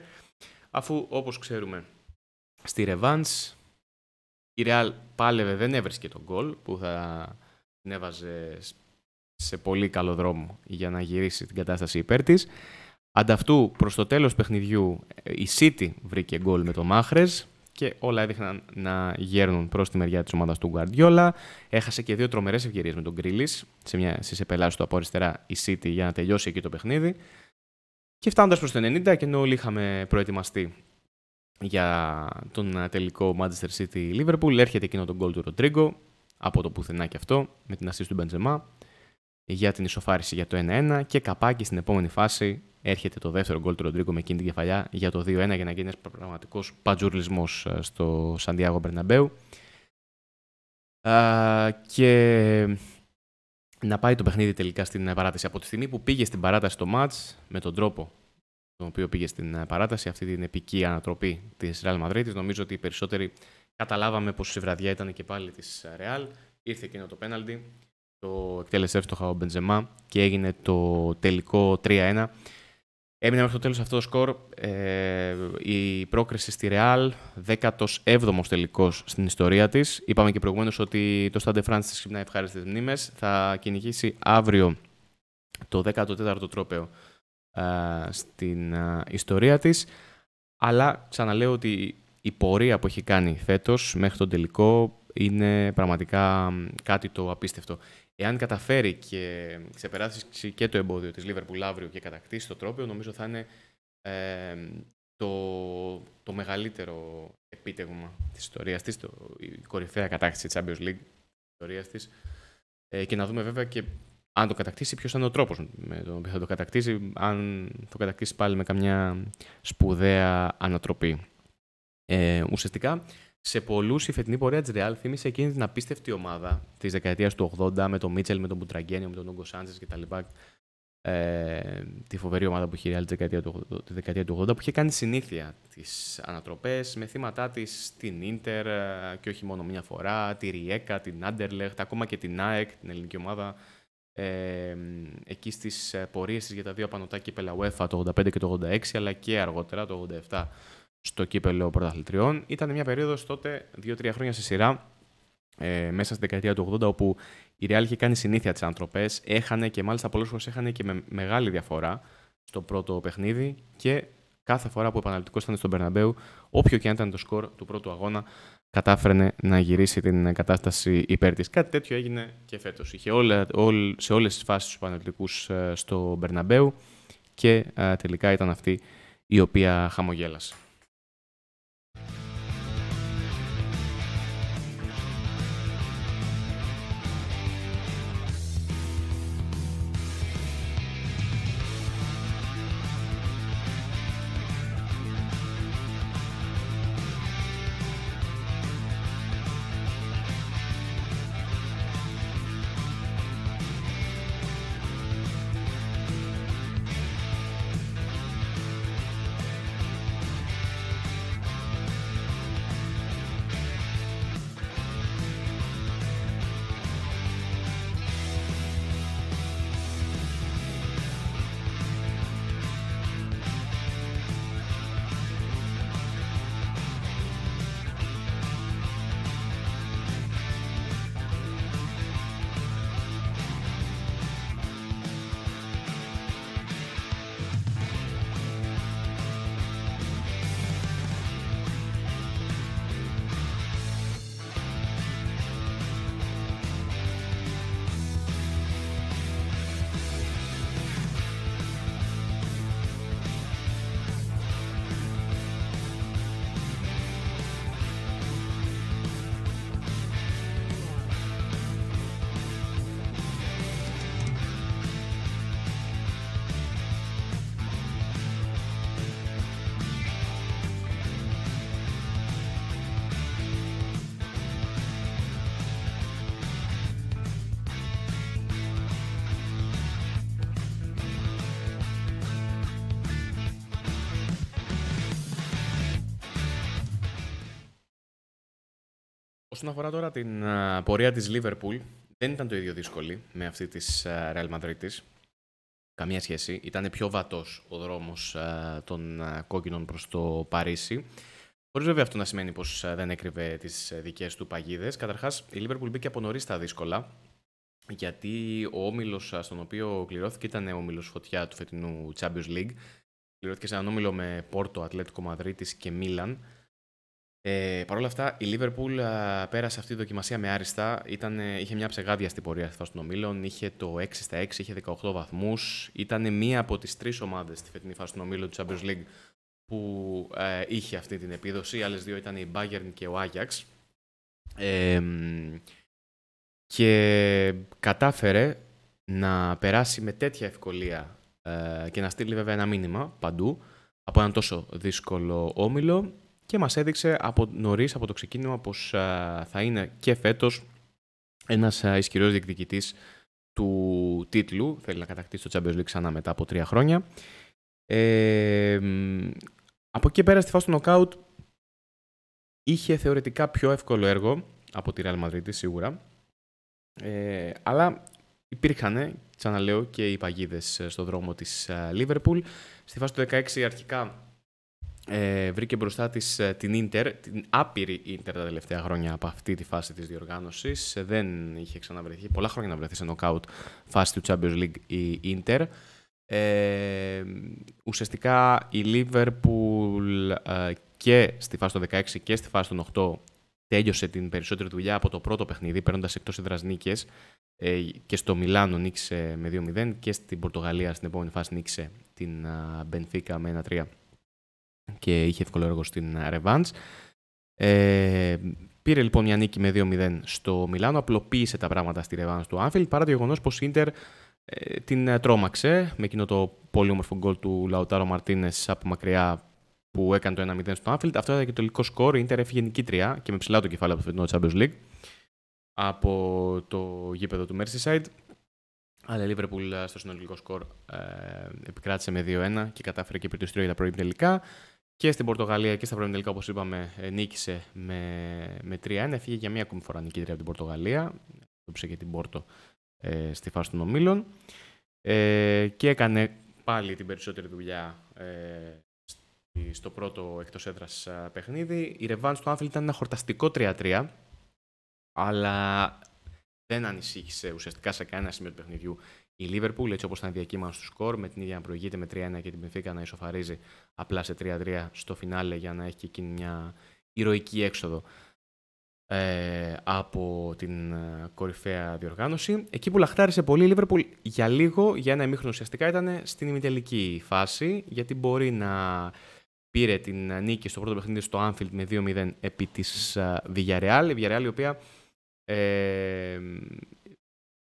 αφού όπως ξέρουμε στη Revans η Real πάλευε, δεν έβρισκε τον γκολ που θα την έβαζε σε πολύ καλό δρόμο για να γυρίσει την κατάσταση υπέρ της. Ανταυτού προς το τέλος παιχνιδιού η City βρήκε γκολ με το Μάχρες και όλα έδειχναν να γέρνουν προς τη μεριά της ομάδας του Γκαρντιόλα. Έχασε και δύο τρομερές ευκαιρίε με τον Γκρίλι σε μια συσεπελάση του από αριστερά η City για να τελειώσει εκεί το παιχνίδι. Και φτάνοντας προς το 90, και ενώ όλοι είχαμε προετοιμαστεί για τον τελικό Manchester City Liverpool, έρχεται εκείνο τον γκολ του Ροντρίγκο από το πουθενά και αυτό, με την assist του Μπεντζεμά για την ισοφάριση για το 1-1 και καπάκι στην επόμενη φάση έρχεται το δεύτερο γκολ του Ροντρίγκο με εκείνη την κεφαλιά για το 2-1 για να γίνει ένας πραγματικό παντζουρλισμό ε, στο Σαντιάγο Μπερναμπέου. Και να πάει το παιχνίδι τελικά στην παράταση. Από τη στιγμή που πήγε στην παράταση το μάτς, με τον τρόπο τον οποίο πήγε στην παράταση, αυτή την επική ανατροπή της Real Madrid, νομίζω ότι οι περισσότεροι καταλάβαμε πως η βραδιά ήταν και πάλι της Real. Ήρθε εκείνο το πέναλτι το εκτέλεσε εύστοχα ο Μπεντζεμά και έγινε το τελικό 3-1. Έμεινε μέχρι το τέλος αυτό το σκορ ε, η πρόκριση στη Ρεάλ, ο τελικός στην ιστορία της. Είπαμε και προηγουμένως ότι το Στάντε France της ξυπνάει ευχάριστες μνήμες. Θα κυνηγήσει αύριο το 14ο τρόπαιο ε, στην ε, ιστορία της. Αλλά ξαναλέω ότι η πορεία που έχει κάνει φέτος μέχρι τον τελικό είναι πραγματικά κάτι το απίστευτο. Εάν καταφέρει και ξεπεράσει και το εμπόδιο της Λίβερπουλ αύριο και κατακτήσει το τρόπιο, νομίζω θα είναι ε, το, το μεγαλύτερο επίτευγμα της ιστορίας της, η κορυφαία κατάκτηση της Champions League της ιστορίας Ε, και να δούμε βέβαια και αν το κατακτήσει, ποιος θα είναι ο τρόπος με τον οποίο θα το κατακτήσει, αν το κατακτήσει πάλι με καμιά σπουδαία ανατροπή. Ε, ουσιαστικά σε πολλούς η φετινή πορεία της Ρεάλ θύμισε εκείνη την απίστευτη ομάδα της δεκαετίας του 80 με τον Μίτσελ, με τον Μπουτραγκένιο, με τον Νόγκο Σάντζε κτλ. Ε, τη φοβερή ομάδα που είχε η Ρεάλ τη δεκαετία του, 80 που είχε κάνει συνήθεια τις ανατροπές με θύματά της την ντερ ε, και όχι μόνο μία φορά, τη Ριέκα, την Άντερλεχτ, ακόμα και την ΑΕΚ, την ελληνική ομάδα. Ε, εκεί στις ε, πορείες για τα δύο πανωτά κύπελα UEFA το 85 και το 86, αλλά και αργότερα το 87 στο κύπελο πρωταθλητριών. Ήταν μια περιοδο τοτε τότε, 2-3 χρόνια στη σειρά, ε, μέσα στη δεκαετία του 80, όπου η Real είχε κάνει συνήθεια τις ανθρωπές, έχανε και μάλιστα πολλές φορές έχανε και με μεγάλη διαφορά στο πρώτο παιχνίδι και κάθε φορά που ο ήταν στον Περναμπέου, όποιο και αν ήταν το σκορ του πρώτου αγώνα, κατάφερνε να γυρίσει την κατάσταση υπέρ της. Κάτι τέτοιο έγινε και φέτος. Είχε όλα, σε όλες τις φάσεις τους επαναληπτικούς ε, στο Περναμπέου και ε, τελικά ήταν αυτή η οποία χαμογέλασε. όσον αφορά τώρα την ε, πορεία της Liverpool, δεν ήταν το ίδιο δύσκολη με αυτή της uh, Real Madrid Καμία σχέση. Ήταν πιο βατός ο δρόμος ε, των κόκκινων προς το Παρίσι. Χωρίς βέβαια αυτό να σημαίνει πως δεν έκρυβε τις δικές του παγίδες. Καταρχάς, η Λίβερπουλ μπήκε από νωρίς στα δύσκολα. Γιατί ο όμιλος στον οποίο κληρώθηκε ήταν ο όμιλος φωτιά του φετινού Champions League. Κληρώθηκε σε έναν όμιλο με Πόρτο, Ατλέτικο Μαδρίτη και Μίλαν. Ε, Παρ' όλα αυτά, η Λίβερπουλ πέρασε αυτή τη δοκιμασία με άριστα. Ήταν, είχε μια ψεγάδια στην πορεία στη φάση των ομίλων. Είχε το 6 στα 6, είχε 18 βαθμού. Ήταν μία από τις τρεις ομάδες στη φετινή φάση των ομίλων του Champions League που ε, είχε αυτή την επίδοση. Οι άλλες δύο ήταν η Bayern και ο Άγιαξ και κατάφερε να περάσει με τέτοια ευκολία ε, και να στείλει βέβαια ένα μήνυμα παντού από έναν τόσο δύσκολο όμιλο και μας έδειξε από νωρίς, από το ξεκίνημα, πως θα είναι και φέτος ένας ισχυρός διεκδικητής του τίτλου. Θέλει να κατακτήσει το Champions League ξανά μετά από τρία χρόνια. Ε, από εκεί πέρα στη φάση του νοκάουτ είχε θεωρητικά πιο εύκολο έργο από τη Real Madrid σίγουρα. Ε, αλλά υπήρχαν, ξαναλέω, και οι παγίδες ε, στο δρόμο της Liverpool. Στη φάση του 16 αρχικά ε, βρήκε μπροστά της ε, την Ίντερ, την άπειρη Ίντερ τα τελευταία χρόνια από αυτή τη φάση της διοργάνωσης. Ε, δεν είχε ξαναβρεθεί, πολλά χρόνια να βρεθεί σε νοκάουτ φάση του Champions League η Ίντερ. Ε, ουσιαστικά η Λίβερπουλ ε, και στη φάση των 16 και στη φάση των 8 τέλειωσε την περισσότερη δουλειά από το πρώτο παιχνίδι, παίρνοντας εκτός έδρας νίκες. και στο Μιλάνο νίκησε με 2-0 και στην Πορτογαλία στην επόμενη φάση νίκησε την Μπενφίκα με 1-3 και είχε εύκολο έργο στην ε, Revenge. Ε, πήρε λοιπόν μια νίκη με 2-0 στο Μιλάνο, απλοποίησε τα πράγματα στη Revenge του Άμφιλτ, παρά το γεγονός πως η Ίντερ ε, την ε, τρόμαξε με εκείνο το πολύ όμορφο γκολ του Λαουτάρο Μαρτίνες από μακριά που έκανε το 1-0 στο Άμφιλτ. Αυτό ήταν και το τελικό σκορ. Η Ίντερ έφυγε νικήτρια και με ψηλά το κεφάλαιο από το φετινό Champions League από το γήπεδο του Merseyside. Αλλά η Λίβερπουλ στο συνολικό σκορ ε, επικράτησε με 2-1 και κατάφερε και πριν το για τα πρώην τελικά και στην Πορτογαλία και στα πρώιμη τελικά, όπως είπαμε, ε, νίκησε με, με 3-1. Έφυγε για μία ακόμη φορά νικήτρια από την Πορτογαλία. Δόψε και την Πόρτο ε, στη φάση των ομίλων. Ε, και έκανε πάλι την περισσότερη δουλειά ε, στο πρώτο εκτός έδρας ε, παιχνίδι. Η ρεβάνς του Άνφιλ ήταν ένα χορταστικό 3-3, αλλά δεν ανησύχησε ουσιαστικά σε κανένα σημείο του παιχνιδιού η Λίβερπουλ, έτσι όπως ήταν διακύμανση στο σκορ, με την ίδια να προηγείται με 3-1 και την Πενφύκα να ισοφαρίζει απλά σε 3-3 στο φινάλε για να έχει και εκείνη μια ηρωική έξοδο ε, από την ε, κορυφαία διοργάνωση. Εκεί που λαχτάρισε πολύ η Λίβερπουλ για λίγο, για ένα ημίχρονο ουσιαστικά, ήταν στην ημιτελική φάση, γιατί μπορεί να πήρε την νίκη στο πρώτο παιχνίδι στο Anfield με 2-0 επί της ε, Villarreal, η Villarreal η οποία ε,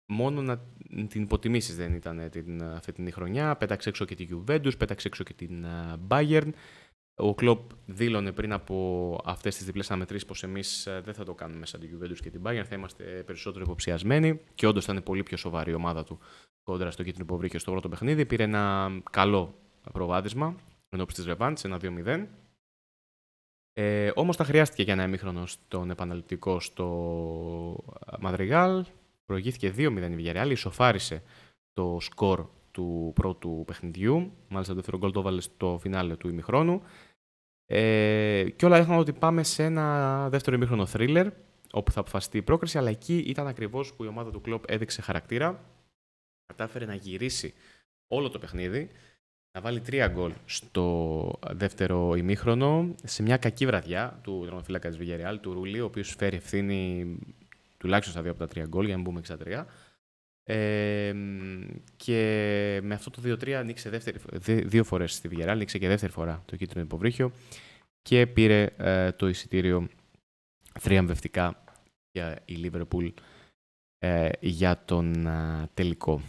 μόνο να την υποτιμήσεις δεν ήταν ε, την φετινή χρονιά. Πέταξε έξω και τη Juventus, πέταξε έξω και την ε, Bayern. Ο Κλοπ δήλωνε πριν από αυτές τις διπλές αναμετρήσεις πως εμείς ε, δεν θα το κάνουμε σαν τη Juventus και την Bayern, θα είμαστε περισσότερο υποψιασμένοι. Και όντως ήταν πολύ πιο σοβαρή η ομάδα του κόντρα στο κίτρινο που στο πρώτο παιχνίδι. Πήρε ένα καλό προβάδισμα ενώπιση τη Ρεβάντ, ένα 2-0. Ε, Όμως τα χρειάστηκε για ένα εμίχρονο στον επαναληπτικό στο Μαδριγάλ. Προηγήθηκε 2-0 η Villarreal, ισοφάρισε το σκορ του πρώτου παιχνιδιού. Μάλιστα το δεύτερο γκολ το έβαλε στο φινάλε του ημιχρόνου. Ε, και όλα έχουν ότι πάμε σε ένα δεύτερο ημίχρονο θρίλερ όπου θα αποφασιστεί η πρόκριση, αλλά εκεί ήταν ακριβώς που η ομάδα του κλοπ έδειξε χαρακτήρα. Κατάφερε να γυρίσει όλο το παιχνίδι, να βάλει τρία γκολ στο δεύτερο ημίχρονο, σε μια κακή βραδιά του δρομοφύλακα τη του Ρούλη, ο οποίος φέρει ευθύνη τουλάχιστον στα δύο από τα τρία γκολ, για να μπούμε εξατρικά. Ε, και με αυτό το 2-3 ανοίξε δεύτερη, δύο φορές στη Βιγερά, ανοίξε και δεύτερη φορά το κίτρινο υποβρύχιο και πήρε ε, το εισιτήριο θριαμβευτικά για η Λίβερπουλ ε, για τον ε, τελικό.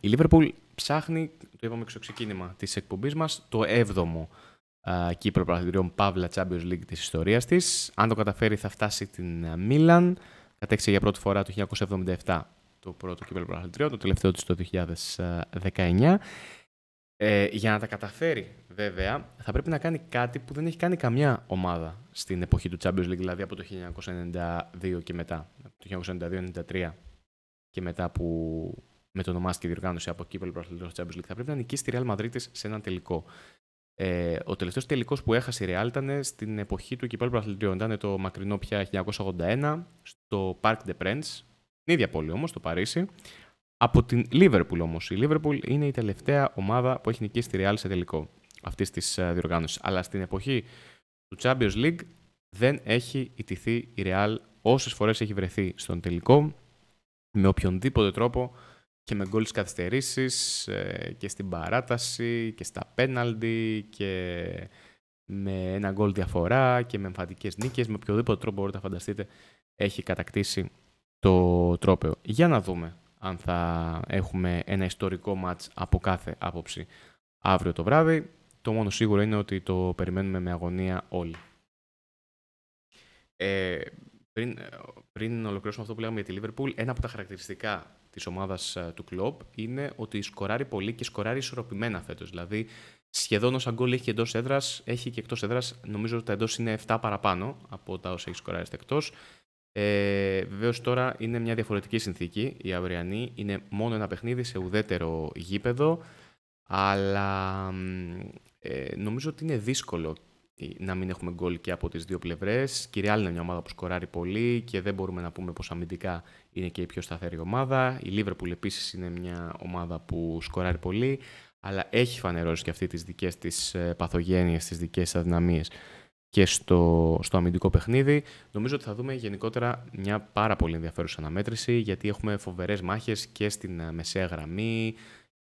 η Λίβερπουλ ψάχνει, το είπαμε στο ξεκίνημα της εκπομπής μας, το 7ο Κύπρου Κύπρο Πρωταθλητριών Παύλα Champions League της ιστορίας της. Αν το καταφέρει θα φτάσει την Μίλαν. Κατέξε για πρώτη φορά το 1977 το πρώτο Κύπρο Πρωταθλητριών, το τελευταίο της το 2019. Ε, για να τα καταφέρει βέβαια θα πρέπει να κάνει κάτι που δεν έχει κάνει καμιά ομάδα στην εποχή του Champions League, δηλαδή από το 1992 και μετά, το 1992-93 και μετά που με το η διοργάνωση από Κύπρο πρωταθλητών Champions League, θα πρέπει να νικήσει τη Real Madrid σε ένα τελικό. Ε, ο τελευταίος τελικός που έχασε η Real ήταν στην εποχή του κυπέλου Πρωταθλητριών. Ήταν το μακρινό πια 1981 στο Parc de Princes, την ίδια πόλη όμως, το Παρίσι. Από την Λίβερπουλ όμως. Η Λίβερπουλ είναι η τελευταία ομάδα που έχει νικήσει τη Real σε τελικό αυτής της ε, διοργάνωσης. Αλλά στην εποχή του Champions League δεν έχει ιτηθεί η Real όσες φορές έχει βρεθεί στον τελικό με οποιονδήποτε τρόπο και με γκολ καθυστερήσεις ε, και στην παράταση και στα πέναλντι και με ένα γκολ διαφορά και με εμφαντικές νίκες, με οποιοδήποτε τρόπο μπορείτε να φανταστείτε έχει κατακτήσει το τρόπαιο. Για να δούμε αν θα έχουμε ένα ιστορικό μάτς από κάθε άποψη αύριο το βράδυ. Το μόνο σίγουρο είναι ότι το περιμένουμε με αγωνία όλοι. Ε, πριν, ε, πριν ολοκληρώσουμε αυτό που λέγαμε για τη Λιβερπούλ, ένα από τα χαρακτηριστικά της ομάδας ε, του κλοπ είναι ότι σκοράρει πολύ και σκοράρει ισορροπημένα φέτος. Δηλαδή, σχεδόν όσα γκολ έχει εντός έδρας, έχει και εκτός έδρας. Νομίζω ότι τα εντός είναι 7 παραπάνω από τα όσα έχει σκοράρει εκτός. Ε, Βεβαίως τώρα είναι μια διαφορετική συνθήκη. Η αυριανή είναι μόνο ένα παιχνίδι σε ουδέτερο γήπεδο. Αλλά ε, νομίζω ότι είναι δύσκολο ε, να μην έχουμε γκολ και από τις δύο πλευρές. Κυρία είναι μια ομάδα που σκοράρει πολύ και δεν μπορούμε να πούμε πως αμυντικά είναι και η πιο σταθερή ομάδα. Η Λίβερπουλ επίσης είναι μια ομάδα που σκοράρει πολύ, αλλά έχει φανερώσει και αυτή τις δικές της ε, παθογένειες, τις δικές της αδυναμίες και στο, στο αμυντικό παιχνίδι. Νομίζω ότι θα δούμε γενικότερα μια πάρα πολύ ενδιαφέρουσα αναμέτρηση, γιατί έχουμε φοβερές μάχες και στην ε, μεσαία γραμμή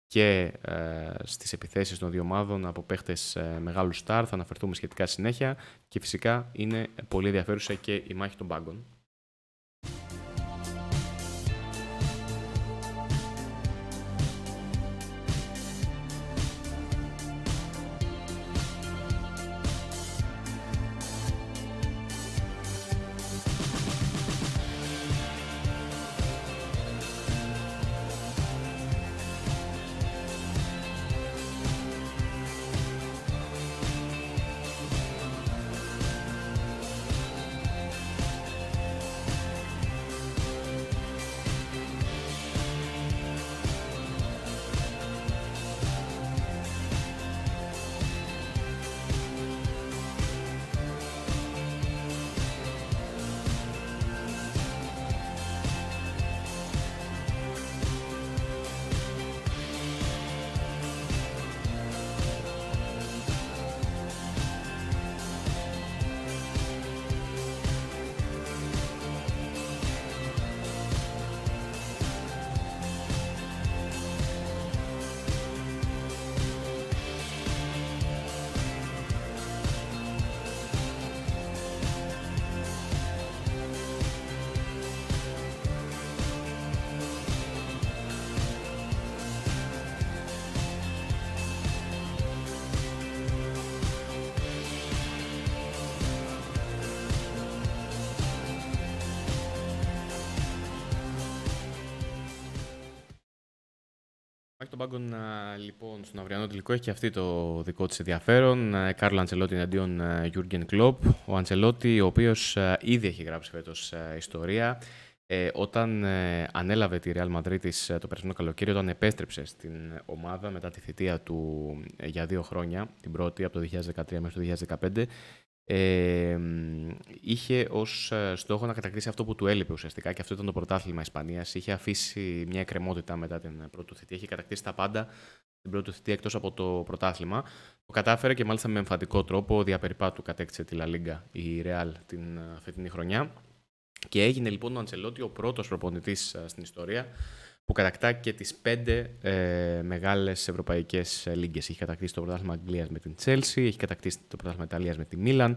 και ε, στις επιθέσεις των δύο ομάδων από παίχτες ε, μεγάλου στάρ, θα αναφερθούμε σχετικά συνέχεια και φυσικά είναι πολύ ενδιαφέρουσα και η μάχη των πάγκων έχει και αυτή το δικό της ενδιαφέρον. Ε, Κάρλο Αντσελότη εναντίον ε, Γιούργεν Κλόπ. Ο Αντσελότη, ο οποίος ε, ήδη έχει γράψει φέτος ιστορία, όταν ανέλαβε τη Real Madrid το περσμένο καλοκαίρι, όταν επέστρεψε στην ομάδα μετά τη θητεία του για δύο χρόνια, την πρώτη από το 2013 μέχρι το 2015, ε, είχε ως στόχο να κατακτήσει αυτό που του έλειπε ουσιαστικά και αυτό ήταν το πρωτάθλημα Ισπανίας. Είχε αφήσει μια εκκρεμότητα μετά την πρώτη θητεία, είχε κατακτήσει τα πάντα την πρώτη θητεία εκτός από το πρωτάθλημα. Το κατάφερε και μάλιστα με εμφαντικό τρόπο. Διαπεριπάτου κατέκτησε τη Λα Λίγκα η Ρεάλ την ε, φετινή χρονιά. Και έγινε λοιπόν ο Αντσελότη ο πρώτος προπονητής ε, στην ιστορία που κατακτά και τις πέντε ε, μεγάλες ευρωπαϊκές ε, λίγκες. Έχει κατακτήσει το πρωτάθλημα Αγγλίας με την Τσέλση, έχει κατακτήσει το πρωτάθλημα Ιταλίας με τη Μίλαν,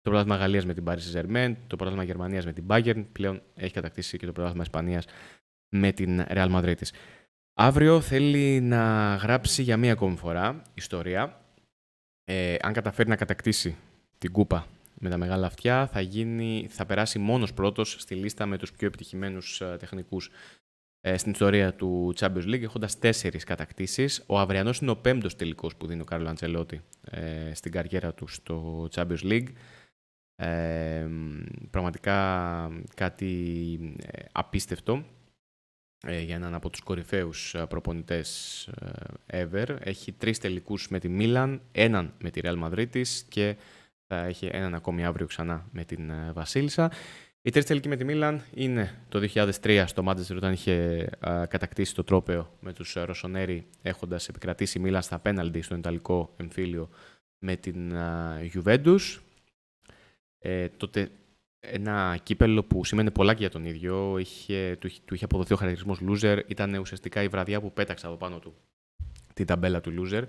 το πρωτάθλημα Γαλλίας με την Paris το πρωτάθλημα Γερμανίας με την Bayern. Πλέον έχει κατακτήσει και το πρωτάθλημα Ισπανίας με την Real Madrid. Αύριο θέλει να γράψει για μία ακόμη φορά ιστορία. Ε, αν καταφέρει να κατακτήσει την κούπα με τα μεγάλα αυτιά, θα, γίνει, θα περάσει μόνος πρώτος στη λίστα με τους πιο επιτυχημένους ε, τεχνικούς ε, στην ιστορία του Champions League, έχοντας τέσσερις κατακτήσεις. Ο αυριανός είναι ο πέμπτος τελικός που δίνει ο Κάρλο Αντσελότη ε, στην καριέρα του στο Champions League. Ε, πραγματικά κάτι απίστευτο ε, για έναν από τους κορυφαίους ε, προπονητές ε, ever. Έχει τρεις τελικούς με τη Μίλαν, έναν με τη Real Μαδρίτης και θα έχει έναν ακόμη αύριο ξανά με την Βασίλισσα. Η τρίτη τελική με τη Μίλαν είναι το 2003 στο Μάντζεστερ όταν είχε κατακτήσει το τρόπαιο με τους Ρωσονέρι έχοντας επικρατήσει η Μίλαν στα πέναλντι στον Ιταλικό εμφύλιο με την Juventus. Ε, τότε ένα κύπελο που σημαίνει πολλά και για τον ίδιο. Είχε, του, είχε αποδοθεί ο χαρακτηρισμός loser. Ήταν ουσιαστικά η βραδιά που πέταξε από πάνω του την ταμπέλα του loser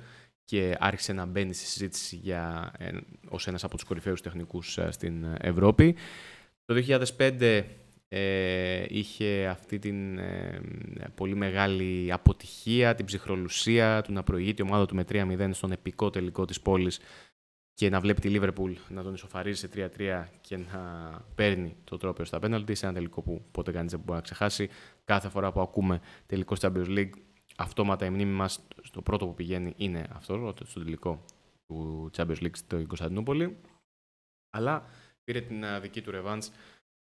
και άρχισε να μπαίνει στη συζήτηση για, ε, ως ένας από τους κορυφαίους τεχνικούς ε, στην Ευρώπη. Το 2005 ε, είχε αυτή την ε, πολύ μεγάλη αποτυχία, την ψυχρολουσία του να προηγείται η ομάδα του με 3-0 στον επικό τελικό της πόλης και να βλέπει τη Λίβερπουλ να τον ισοφαρίζει σε 3-3 και να παίρνει το τρόπαιο στα πέναλτι σε ένα τελικό που ποτέ κανείς δεν μπορεί να ξεχάσει. Κάθε φορά που ακούμε τελικό Champions League, αυτόματα η μνήμη μας στο πρώτο που πηγαίνει είναι αυτό, στο τελικό του Champions League στην Κωνσταντινούπολη. Αλλά πήρε την δική του ρεβάντ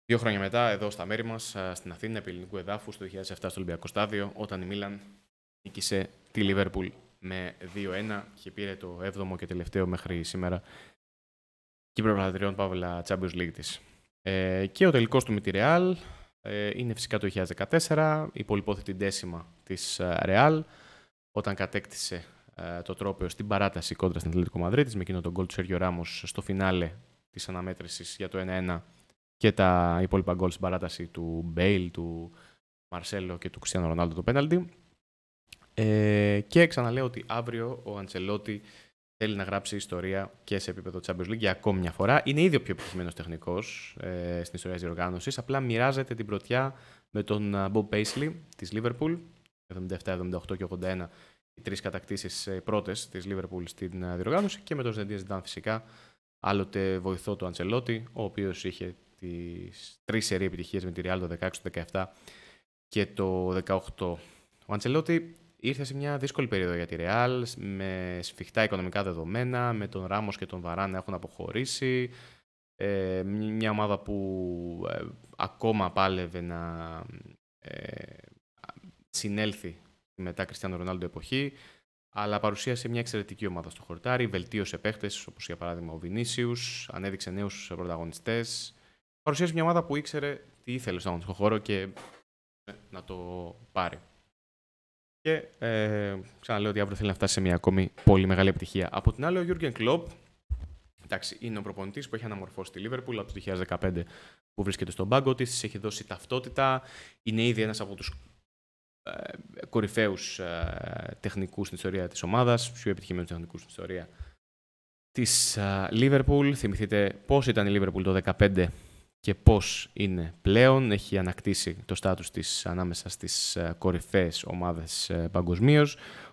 δύο χρόνια μετά, εδώ στα μέρη μας, στην Αθήνα, επί ελληνικού εδάφους, το 2007 στο Ολυμπιακό Στάδιο, όταν η Μίλαν νίκησε τη Λίβερπουλ με 2-1 και πήρε το 7ο και τελευταίο μέχρι σήμερα Κύπρο Προλατριών Παύλα Champions League της. Ε, και ο τελικός του με τη Real ε, είναι φυσικά το 2014, η πολυπόθετη ντέσιμα της Real ε, όταν κατέκτησε ε, το τρόπαιο στην παράταση κόντρα στην Ατλαντικό Μαδρίτης με εκείνο τον γκολ του Σέργιο Ράμος στο φινάλε της αναμέτρησης για το 1-1 και τα υπόλοιπα γκολ στην παράταση του Μπέιλ, του Μαρσέλο και του Κριστιανό Ρονάλντο το πέναλτι. Ε, και ξαναλέω ότι αύριο ο Αντσελότη θέλει να γράψει ιστορία και σε επίπεδο Champions League για ακόμη μια φορά. Είναι ήδη ο πιο επιτυχημένο τεχνικός ε, στην ιστορία της διοργάνωσης. Απλά μοιράζεται την πρωτιά με τον ε, Bob Paisley της Liverpool. 77, 78 και 81 οι τρεις κατακτήσεις ε, πρώτες της Liverpool στην ε, διοργάνωση και με τον Ζεντία Ζητάν φυσικά. Άλλοτε βοηθό του Αντσελότη, ο οποίος είχε τις τρεις σερή επιτυχίες με τη Real το 16, το 17 και το 18. Ο Αντσελότη ήρθε σε μια δύσκολη περίοδο για τη Ρεάλ, με σφιχτά οικονομικά δεδομένα, με τον Ράμο και τον Βαράν να έχουν αποχωρήσει. Ε, μια ομάδα που ε, ακόμα πάλευε να ε, συνέλθει μετά Κριστιανό Ρονάλντο εποχή, αλλά παρουσίασε μια εξαιρετική ομάδα στο χορτάρι, βελτίωσε παίχτες όπως για παράδειγμα ο Βινίσιου, ανέδειξε νέους πρωταγωνιστές. παρουσίασε μια ομάδα που ήξερε τι ήθελε στον χώρο και να το πάρει. Και ε, ξαναλέω ότι αύριο θέλει να φτάσει σε μια ακόμη πολύ μεγάλη επιτυχία. Από την άλλη, ο Γιούργεν Κλοπ εντάξει, είναι ο προπονητής που έχει αναμορφώσει τη Λίβερπουλ από το 2015 που βρίσκεται στον πάγκο της, έχει δώσει ταυτότητα. Είναι ήδη ένας από τους ε, κορυφαίους ε, τεχνικούς στην ιστορία της ομάδας, πιο επιτυχημένους τεχνικούς στην ιστορία της ε, Λίβερπουλ. Θυμηθείτε πώς ήταν η Λίβερπουλ το 2015 και πώς είναι πλέον. Έχει ανακτήσει το στάτους της ανάμεσα στις ε, κορυφαίες ομάδες ε, παγκοσμίως.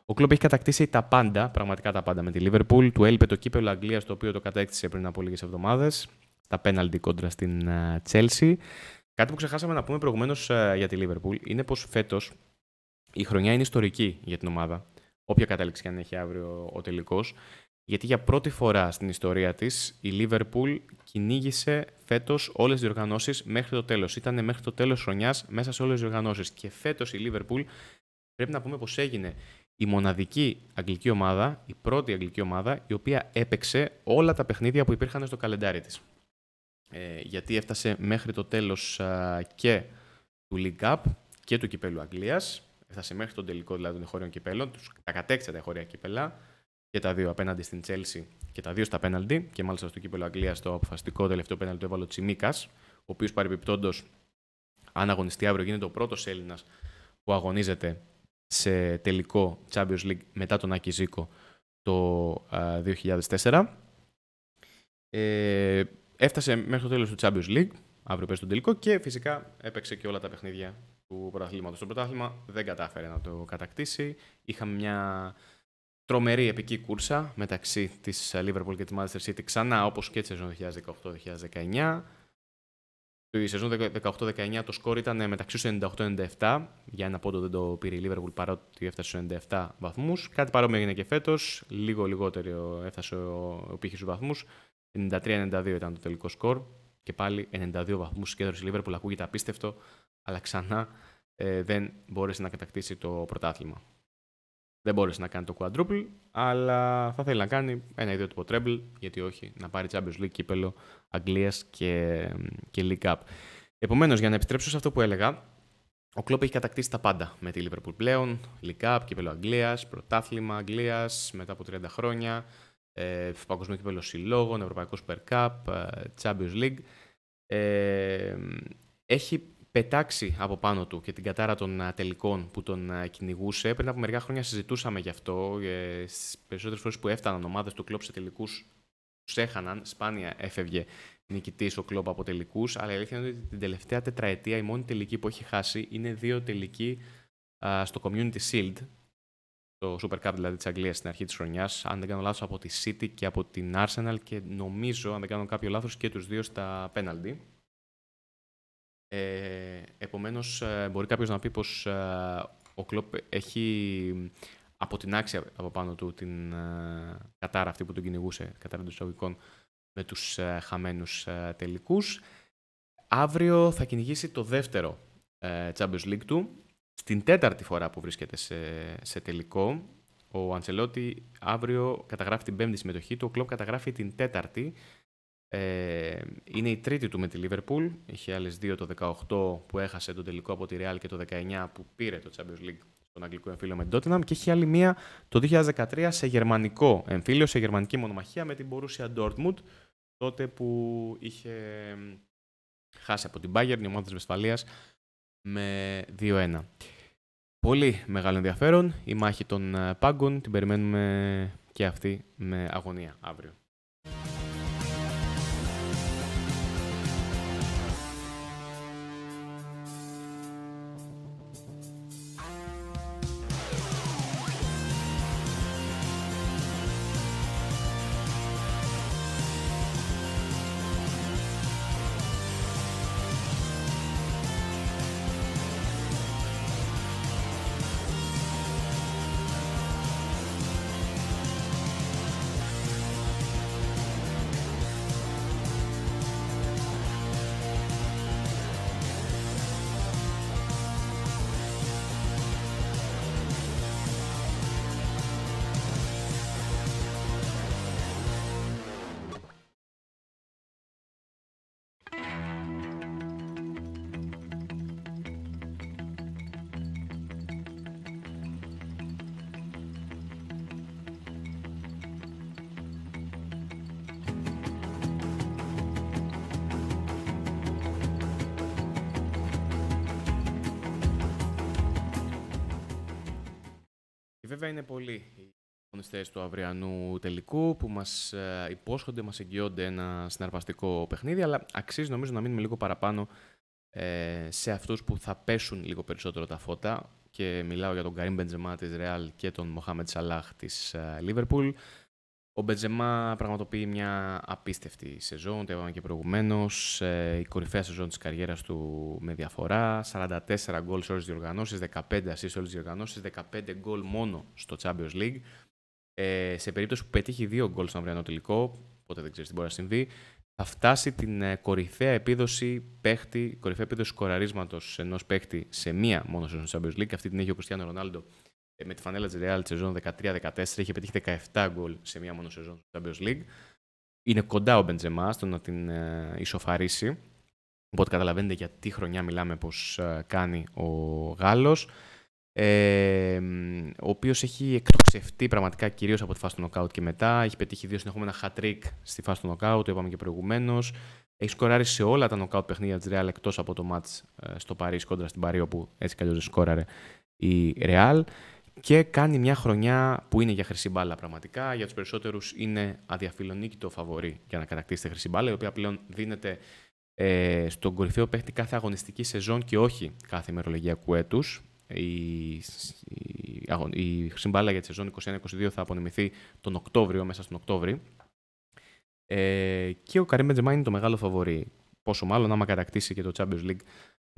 Ο Κλόπ έχει κατακτήσει τα πάντα, πραγματικά τα πάντα με τη Λίβερπουλ. Του έλειπε το κύπελο Αγγλίας, το οποίο το κατέκτησε πριν από λίγες εβδομάδες. Τα πέναλτι κόντρα στην Τσέλσι. Ε, Κάτι που ξεχάσαμε να πούμε προηγουμένως για τη Λίβερπουλ είναι πως φέτος η χρονιά είναι ιστορική για την ομάδα. Όποια κατάληξη και αν έχει αύριο ο τελικός γιατί για πρώτη φορά στην ιστορία της η Λίβερπουλ κυνήγησε φέτος όλες τις διοργανώσεις μέχρι το τέλος. Ήταν μέχρι το τέλος χρονιάς μέσα σε όλες τις διοργανώσεις και φέτος η Λίβερπουλ πρέπει να πούμε πως έγινε η μοναδική αγγλική ομάδα, η πρώτη αγγλική ομάδα η οποία έπαιξε όλα τα παιχνίδια που υπήρχαν στο καλεντάρι της. Ε, γιατί έφτασε μέχρι το τέλος και του League Cup και του Κυπέλου Αγγλίας, έφτασε μέχρι τον τελικό δηλαδή των χωρίων κυπέλων, τους τα τα χωρία κυπέλα, και τα δύο απέναντι στην Chelsea και τα δύο στα πέναλτι. Και μάλιστα στο κύπελο Αγγλίας το αποφασιστικό τελευταίο πέναλτι το έβαλε ο Τσιμίκας, ο οποίος παρεμπιπτόντως, αν αγωνιστεί αύριο, γίνεται ο πρώτος Έλληνας που αγωνίζεται σε τελικό Champions League μετά τον Άκη το 2004. Ε, έφτασε μέχρι το τέλος του Champions League, αύριο πέσει τον τελικό και φυσικά έπαιξε και όλα τα παιχνίδια του πρωταθλήματος. Το πρωτάθλημα δεν κατάφερε να το κατακτήσει. Είχαμε μια Τρομερή επική κούρσα μεταξύ της ε, Liverpool και της Manchester City ξανά όπως και τη σεζόν 2018-2019. Στη σεζόν 18-19 το σκορ ήταν ε, μεταξύ του 98-97. Για ένα πόντο δεν το πήρε η Liverpool παρότι έφτασε στους 97 βαθμούς. Κάτι παρόμοιο έγινε και φέτος. Λίγο λιγότερο έφτασε ο, ο πύχης στους βαθμούς. 93-92 ήταν το τελικό σκορ. Και πάλι 92 βαθμού συγκέντρωση η Liverpool. Ακούγεται απίστευτο, αλλά ξανά ε, δεν μπόρεσε να κατακτήσει το πρωτάθλημα. Δεν μπόρεσε να κάνει το quadruple, αλλά θα θέλει να κάνει ένα ιδιότυπο treble, γιατί όχι, να πάρει Champions League, κύπελο Αγγλίας και, και League Cup. Επομένως, για να επιστρέψω σε αυτό που έλεγα, ο Κλόπ έχει κατακτήσει τα πάντα με τη Liverpool πλέον, League Cup, κύπελο Αγγλίας, πρωτάθλημα Αγγλίας μετά από 30 χρόνια, ε, παγκοσμίο κύπελο συλλόγων, ευρωπαϊκός Super Cup, ε, Champions League. Ε, έχει πετάξει από πάνω του και την κατάρα των τελικών που τον κυνηγούσε. Πριν από μερικά χρόνια συζητούσαμε γι' αυτό. Ε, Στις περισσότερες φορές που έφταναν ομάδες του κλοπ σε τελικούς, τους έχαναν. Σπάνια έφευγε νικητής ο κλοπ από τελικούς. Αλλά η αλήθεια είναι ότι την τελευταία τετραετία η μόνη τελική που έχει χάσει είναι δύο τελικοί στο Community Shield. Το Super Cup δηλαδή της Αγγλίας στην αρχή της χρονιάς. Αν δεν κάνω λάθος, από τη City και από την Arsenal και νομίζω, αν δεν κάνω κάποιο λάθος, και τους δύο στα Penalty. Ε, επομένως, ε, μπορεί κάποιος να πει πως ε, ο Κλόπ έχει αποτινάξει από πάνω του την ε, κατάρα αυτή που τον κυνηγούσε, κατάρα των εισαγωγικών, με τους χαμένους τελικούς. Αύριο θα κυνηγήσει το δεύτερο Champions League του. Στην τέταρτη φορά που βρίσκεται σε, τελικό, ο Αντσελότη αύριο καταγράφει την πέμπτη συμμετοχή του, ο Κλόπ καταγράφει την τέταρτη. Ε, είναι η τρίτη του με τη Λιβερπούλ. Είχε άλλες δύο το 18 που έχασε τον τελικό από τη Ρεάλ και το 19 που πήρε το Champions League στον αγγλικό εμφύλιο με την Tottenham και είχε άλλη μία το 2013 σε γερμανικό εμφύλιο, σε γερμανική μονομαχία με την Borussia Dortmund τότε που είχε χάσει από την Bayern, η ομάδα της Βεσφαλίας, με 2-1. Πολύ μεγάλο ενδιαφέρον η μάχη των ε, πάγκων, την περιμένουμε και αυτή με αγωνία αύριο. είναι πολλοί οι αγωνιστές του αυριανού τελικού που μας ε, υπόσχονται, μας εγγυώνται ένα συναρπαστικό παιχνίδι, αλλά αξίζει νομίζω να μείνουμε λίγο παραπάνω ε, σε αυτούς που θα πέσουν λίγο περισσότερο τα φώτα και μιλάω για τον Καρίν Μπεντζεμά της Ρεάλ και τον Μοχάμετ Σαλάχ της Λίβερπουλ. Ο Μπέντζεμά πραγματοποιεί μια απίστευτη σεζόν, το είπαμε και προηγουμένως. Ε, η κορυφαία σεζόν της καριέρας του με διαφορά. 44 γκολ σε όλες τις διοργανώσεις, 15 ασύ σε όλες τις διοργανώσεις, 15 γκολ μόνο στο Champions League. Ε, σε περίπτωση που πετύχει δύο γκολ στον αυριανό τελικό, οπότε δεν ξέρεις τι μπορεί να συμβεί, θα φτάσει την ε, κορυφαία επίδοση παίχτη, κορυφαία επίδοση κοραρίσματο ενός παίχτη σε μία μόνο σεζόν Champions League. Αυτή την έχει ο Κριστιανό Ρονάλντο ε, με τη φανέλα της Real τη σεζόν 13-14 είχε πετύχει 17 γκολ σε μία μόνο σεζόν στο Champions League. Είναι κοντά ο Μπεντζεμά στο να την ε, ισοφαρίσει. Οπότε καταλαβαίνετε για τι χρονιά μιλάμε πως ε, κάνει ο Γάλλος. Ε, ο οποίος έχει εκτοξευτεί πραγματικά κυρίως από τη φάση του νοκάουτ και μετά. Έχει πετύχει δύο συνεχόμενα στη φάση του νοκάουτ, το είπαμε και προηγουμένως. Έχει σκοράρει σε όλα τα νοκάουτ παιχνίδια της Real εκτός από το μάτς στο Παρίσι κόντρα στην Παρίο όπου έτσι καλώς δεν σκόραρε η Ρεάλ και κάνει μια χρονιά που είναι για χρυσή μπάλα πραγματικά. Για τους περισσότερους είναι αδιαφιλονίκητο φαβορή για να κατακτήσετε χρυσή μπάλα, η οποία πλέον δίνεται ε, στον κορυφαίο παίχτη κάθε αγωνιστική σεζόν και όχι κάθε ημερολογιακού κουέτους. Η, η, η χρυσή μπάλα για τη σεζόν 21-22 θα απονεμηθεί τον Οκτώβριο, μέσα στον Οκτώβριο. Ε, και ο Καρύμ Μπεντζεμά είναι το μεγάλο φαβορή. Πόσο μάλλον άμα κατακτήσει και το Champions League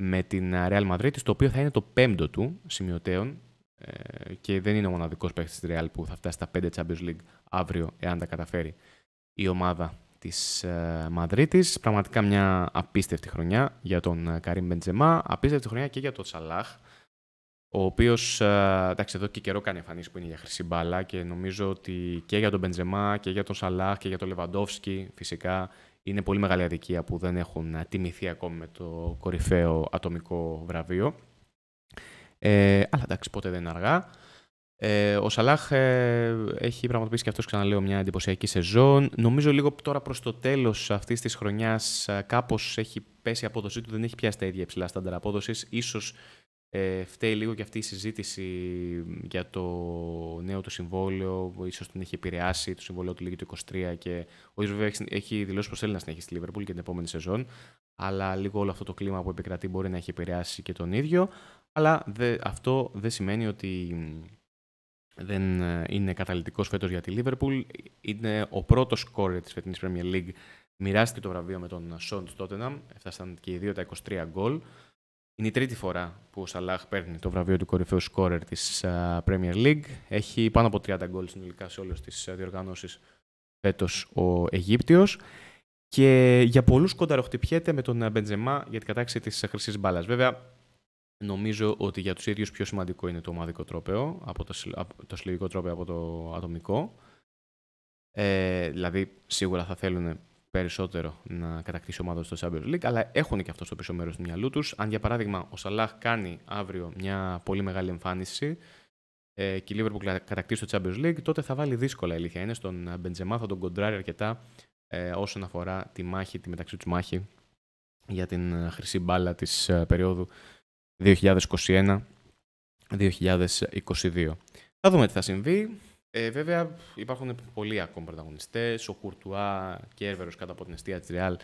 με την Real Madrid, το οποίο θα είναι το πέμπτο του σημειωτέων ε, και δεν είναι ο μοναδικός παίκτης της Real που θα φτάσει στα 5 Champions League αύριο εάν τα καταφέρει η ομάδα της Μαδρίτη. Ε, Μαδρίτης. Πραγματικά μια απίστευτη χρονιά για τον Καρίμ ε, Μπεντζεμά, απίστευτη χρονιά και για τον Σαλάχ ο οποίος εντάξει εδώ και καιρό κάνει εμφανίσεις που είναι για χρυσή μπάλα και νομίζω ότι και για τον Μπεντζεμά και για τον Σαλάχ και για τον Λεβαντόφσκι φυσικά είναι πολύ μεγάλη αδικία που δεν έχουν τιμηθεί ακόμη με το κορυφαίο ατομικό βραβείο. Ε, αλλά εντάξει, ποτέ δεν είναι αργά. Ε, ο Σαλάχ ε, έχει πραγματοποιήσει και αυτός, ξαναλέω, μια εντυπωσιακή σεζόν. Νομίζω λίγο τώρα προς το τέλος αυτής της χρονιάς, ε, κάπως έχει πέσει η απόδοσή του, δεν έχει πιάσει τα ίδια υψηλά στάνταρ απόδοσης. σω ε, φταίει λίγο και αυτή η συζήτηση για το νέο του συμβόλαιο, ίσως την έχει επηρεάσει. Το συμβόλαιο του Λίγη του 23 και ο ίδιο βέβαια έχει δηλώσει πως θέλει να συνεχίσει τη Λίβερπουλ και την επόμενη σεζόν. Αλλά λίγο όλο αυτό το κλίμα που επικρατεί μπορεί να έχει επηρεάσει και τον ίδιο. Αλλά αυτό δεν σημαίνει ότι δεν ε, είναι καταλητικός φέτος για τη Λίβερπουλ. Είναι ο πρώτος σκόρερ της φετινής Premier League. Μοιράστηκε το βραβείο με τον Σόντ Τότεναμ. Έφτασαν και οι δύο τα 23 γκολ. Είναι η τρίτη φορά που ο Σαλάχ παίρνει το βραβείο του κορυφαίου σκόρερ της ε, Premier League. Έχει πάνω από 30 γκολ συνολικά σε όλες τις ε, διοργανώσεις φέτος ο Αιγύπτιος. Και για πολλούς κονταροχτυπιέται με τον Μπεντζεμά για την κατάξυση τη χρυσής μπάλας. Βέβαια, Νομίζω ότι για τους ίδιους πιο σημαντικό είναι το ομαδικό τρόπαιο, από το, το συλλογικό τρόπαιο από το ατομικό. Ε, δηλαδή, σίγουρα θα θέλουν περισσότερο να κατακτήσει ομάδα στο Champions League, αλλά έχουν και αυτό στο πίσω μέρος του μυαλού τους. Αν για παράδειγμα ο Σαλάχ κάνει αύριο μια πολύ μεγάλη εμφάνιση ε, και η Liverpool κατακτήσει το Champions League, τότε θα βάλει δύσκολα η Είναι στον Μπεντζεμά, θα τον κοντράρει αρκετά ε, όσον αφορά τη μάχη, τη μεταξύ τους μάχη για την ε, χρυσή μπάλα της ε, περίοδου 2021-2022. Θα δούμε τι θα συμβεί. Ε, βέβαια, υπάρχουν πολλοί ακόμη πρωταγωνιστές. Ο Κουρτουά Κέρβερος κάτω από την εστία τη Ρεάλ.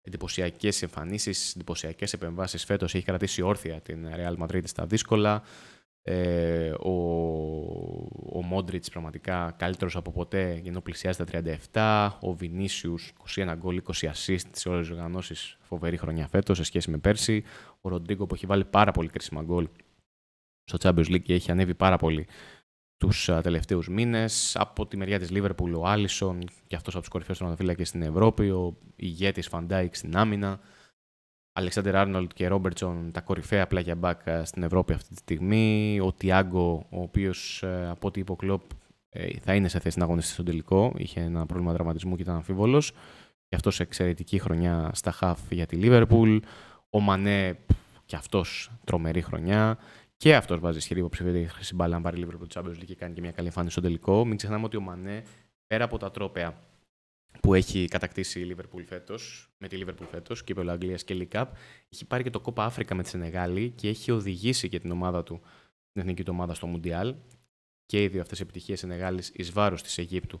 Εντυπωσιακές εμφανίσεις, εντυπωσιακές επεμβάσεις φέτος. Έχει κρατήσει όρθια την Ρεάλ Μαδρίτη στα δύσκολα. Ε, ο, ο Μόντριτς πραγματικά καλύτερος από ποτέ ενώ πλησιάζει τα 37. Ο Βινίσιους 21 γκολ, 20 assist σε όλες τις οργανώσεις. Φοβερή χρονιά φέτος σε σχέση με πέρσι. Ο Ροντρίγκο που έχει βάλει πάρα πολύ κρίσιμα γκολ στο Champions League και έχει ανέβει πάρα πολύ τους τελευταίους μήνες. Από τη μεριά της Λίβερπουλ ο Άλισον και αυτός από τους κορυφαίους τροματοφύλακε στην Ευρώπη. Ο ηγέτης Φαντάικ στην άμυνα. Αλεξάνδρ Άρνολτ και Ρόμπερτσον τα κορυφαία πλάγια μπακ ε, στην Ευρώπη αυτή τη στιγμή. Ο Τιάγκο, ο οποίος ε, από ό,τι είπε ο Κλοπ, ε, θα είναι σε θέση να αγωνιστεί στον τελικό. Είχε ένα πρόβλημα δραματισμού και ήταν αμφίβολος. Και αυτός σε εξαιρετική χρονιά στα χαφ για τη Λίβερπουλ. Ο Μανέ και αυτός τρομερή χρονιά. Και αυτός βάζει ισχυρή υποψηφία για χρυσή μπάλα. Αν πάρει Λίβερπουλ Champions και κάνει και μια καλή εμφάνιση στον τελικό. Μην ξεχνάμε ότι ο Μανέ πέρα από τα τρόπαια που έχει κατακτήσει η Λίβερπουλ φέτος, με τη Λίβερπουλ φέτος, κύπελο Αγγλίας και League Cup. Έχει πάρει και το Κόπα Αφρικα με τη Σενεγάλη και έχει οδηγήσει και την ομάδα του, την εθνική του ομάδα στο Μουντιάλ. Και οι δύο αυτές επιτυχίες Σενεγάλης εις βάρος της Αιγύπτου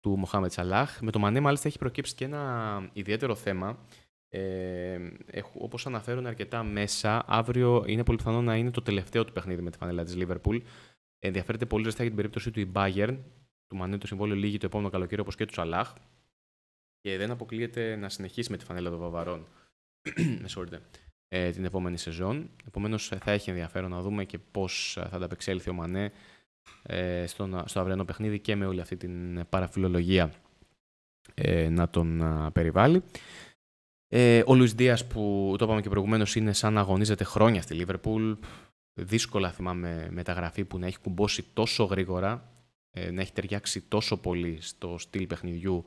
του Μοχάμετ Σαλάχ. Με το Μανέ, μάλιστα, έχει προκύψει και ένα ιδιαίτερο θέμα. Ε, Όπως αναφέρουν αρκετά μέσα, αύριο είναι πολύ πιθανό να είναι το τελευταίο του παιχνίδι με τη φανελά της Λίβερπουλ. Ενδιαφέρεται πολύ ζεστά για την περίπτωση του η Bayern, του Μανέ το συμβόλαιο λύγει το επόμενο καλοκαίρι όπως και του Σαλάχ. Και δεν αποκλείεται να συνεχίσει με τη φανέλα των Βαβαρών. Ε, την επόμενη σεζόν. Επομένως θα έχει ενδιαφέρον να δούμε και πώς ε, θα ανταπεξέλθει ο Μανέ ε, στο, ε, στο αυριανό παιχνίδι και με όλη αυτή την παραφιλολογία ε, να τον ε, περιβάλλει. Ε, ο Λουις Δίας που το είπαμε και προηγουμένως είναι σαν να αγωνίζεται χρόνια στη Λίβερπουλ. Δύσκολα θυμάμαι μεταγραφή που να έχει κουμπώσει τόσο γρήγορα ε, να έχει ταιριάξει τόσο πολύ στο στυλ παιχνιδιού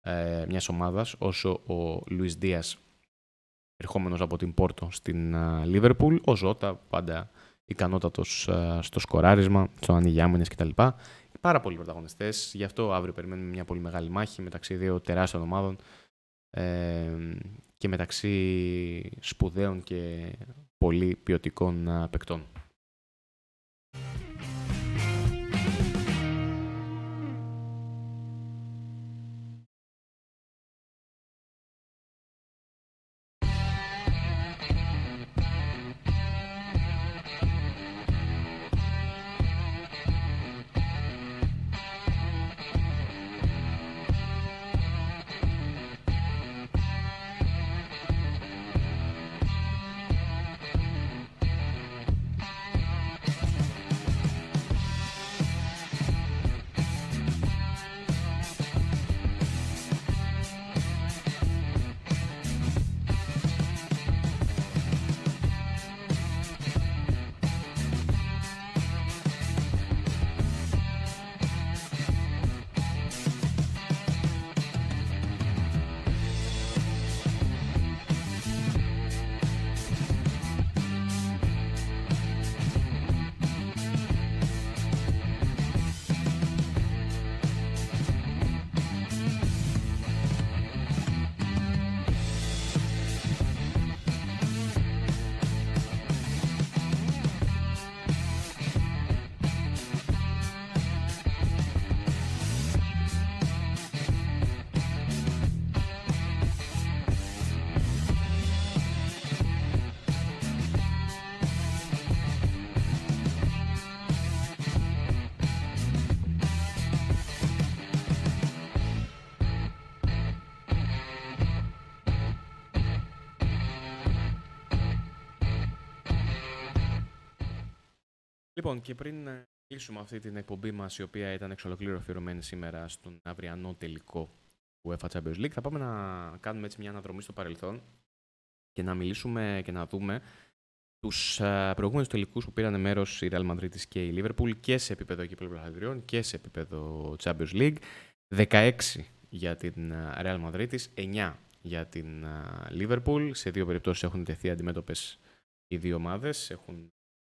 ε, μιας ομάδας όσο ο Λουίς Δίας ερχόμενος από την Πόρτο στην ε, Λίβερπουλ, ο Ζώτα πάντα ικανότατος ε, στο σκοράρισμα, στο ανοίγει κτλ. Πάρα πολλοί πρωταγωνιστές, γι' αυτό αύριο περιμένουμε μια πολύ μεγάλη μάχη μεταξύ δύο τεράστιων ομάδων και μεταξύ σπουδαίων και πολύ ποιοτικών παικτών. Λοιπόν, και πριν κλείσουμε αυτή την εκπομπή μας, η οποία ήταν εξ ολοκλήρου αφιερωμένη σήμερα στον αυριανό τελικό του UEFA Champions League, θα πάμε να κάνουμε έτσι μια αναδρομή στο παρελθόν και να μιλήσουμε και να δούμε τους ε, προηγούμενους τελικούς που πήραν μέρος η Real Madrid και η Liverpool και σε επίπεδο κύπελου Πλαχαδριών και σε επίπεδο Champions League. 16 για την ε, Real Madrid, 9 για την ε, Liverpool. Σε δύο περιπτώσεις έχουν τεθεί αντιμέτωπες οι δύο ομάδες, έχουν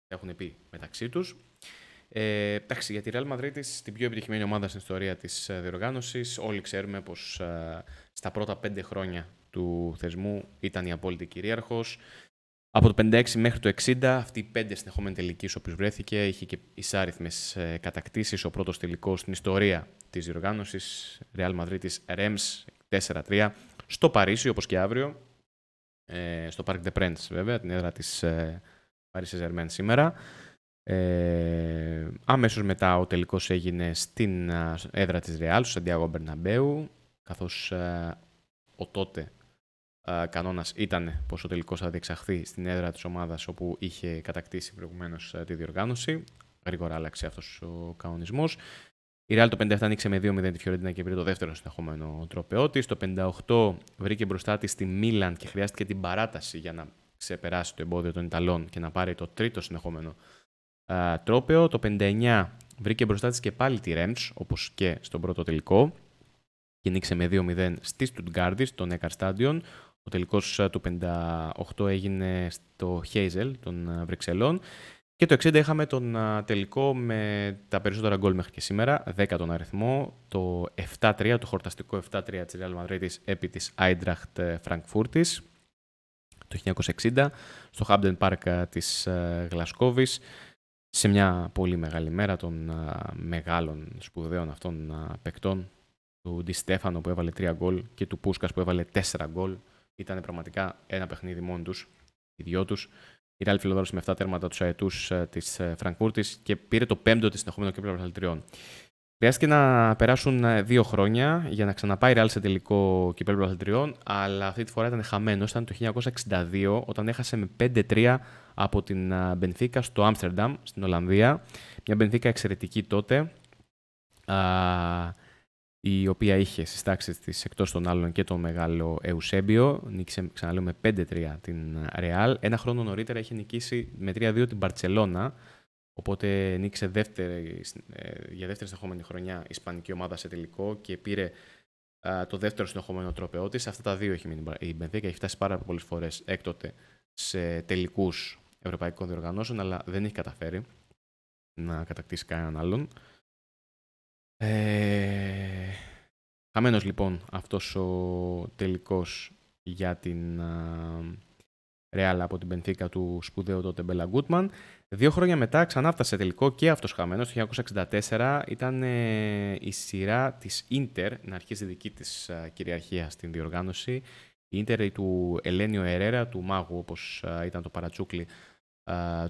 έχουν πει μεταξύ τους. Ε, εντάξει, για τη Real Madrid την πιο επιτυχημένη ομάδα στην ιστορία της ε, διοργάνωσης. Όλοι ξέρουμε πως ε, στα πρώτα πέντε χρόνια του θεσμού ήταν η απόλυτη κυρίαρχος. Από το 56 μέχρι το 60, αυτή η πέντε συνεχόμενη τελική όπω βρέθηκε, είχε και ισάριθμες κατακτήσεις. Ο πρώτος τελικός στην ιστορία της διοργάνωσης, Real Madrid της 4-3, στο Παρίσι, όπως και αύριο. Ε, στο Parc de Princes, βέβαια, την έδρα της Paris saint σήμερα. Ε, αμέσως μετά ο τελικός έγινε στην έδρα της Real, στο Σαντιάγο Μπερναμπέου, καθώς ο τότε ε, κανόνας ήταν πως ο τελικός θα διεξαχθεί στην έδρα της ομάδας όπου είχε κατακτήσει προηγουμένως τη διοργάνωση. Γρήγορα άλλαξε αυτός ο κανονισμός. Η Real το 57 ανοίξε με 2-0 τη Φιωρεντίνα και πήρε το δεύτερο συνεχόμενο τροπεό της. Το 58 βρήκε μπροστά της τη Μίλαν και χρειάστηκε την παράταση για να ξεπεράσει το εμπόδιο των Ιταλών και να πάρει το τρίτο συνεχόμενο α, ε, τρόπαιο. Το 59 βρήκε μπροστά της και πάλι τη Ρέμψ, όπως και στον πρώτο τελικό. Και με 2-0 στη Στουτγκάρδη, στο Νέκαρ Στάντιον. Ο τελικός ε, του 58 έγινε στο Χέιζελ των ε, Βρυξελών. Και το 60 είχαμε τον τελικό με τα περισσότερα γκολ μέχρι και σήμερα, 10 τον αριθμό, το 7-3, το χορταστικό 7-3 της Real Madrid επί της Άιντραχτ Frankfurtis το 1960 στο Χάμπντεν Πάρκ ε, της ε, Γλασκόβης σε μια πολύ μεγάλη μέρα των ε, μεγάλων σπουδαίων αυτών παικτών του Ντι Στέφανο που έβαλε τρία γκολ και του Πούσκας που έβαλε τέσσερα γκολ ήταν πραγματικά ένα παιχνίδι μόνο τους, οι δυο τους η Ράλη Φιλοδόρση με 7 τέρματα τους αετούς τη Φραγκούρτη και πήρε το πέμπτο της συνεχόμενο κύπελο Τριών. Χρειάστηκε να περάσουν ε, δύο χρόνια για να ξαναπάει Real σε τελικό κυπέλο Πρωταθλητριών, αλλά αυτή τη φορά ήταν χαμένο. Ήταν το 1962, όταν έχασε με 5-3 από την ε, Μπενθήκα στο Άμστερνταμ, στην Ολλανδία. Μια Μπενθήκα εξαιρετική τότε, η οποία είχε στι της εκτός των άλλων και το μεγάλο Εουσέμπιο. Νίκησε, ξαναλέω, με 5-3 την ε, Real. Ένα χρόνο νωρίτερα είχε νικήσει με 3-2 την Παρσελώνα Οπότε νίκησε δεύτερη, ε, για δεύτερη συνεχόμενη χρονιά η Ισπανική ομάδα σε τελικό και πήρε το δεύτερο συνεχόμενο τρόπεό της. Αυτά τα δύο έχει μείνει η Μπενθήκα. Έχει φτάσει πάρα πολλές φορές έκτοτε σε τελικούς ευρωπαϊκών διοργανώσεων, αλλά δεν έχει καταφέρει να κατακτήσει κανέναν άλλον. Ε, χαμένος λοιπόν αυτός ο τελικός για την α, από την Πενθήκα του σπουδαίου τότε Μπέλα Γκούτμαν. Δύο χρόνια μετά ξανά τελικό και αυτός χαμένος. Το 1964 ήταν ε, η σειρά της Ίντερ να αρχίσει δική της ε, κυριαρχία στην διοργάνωση. Η Ίντερ του Ελένιο Ερέρα, του μάγου όπως ε, ήταν το παρατσούκλι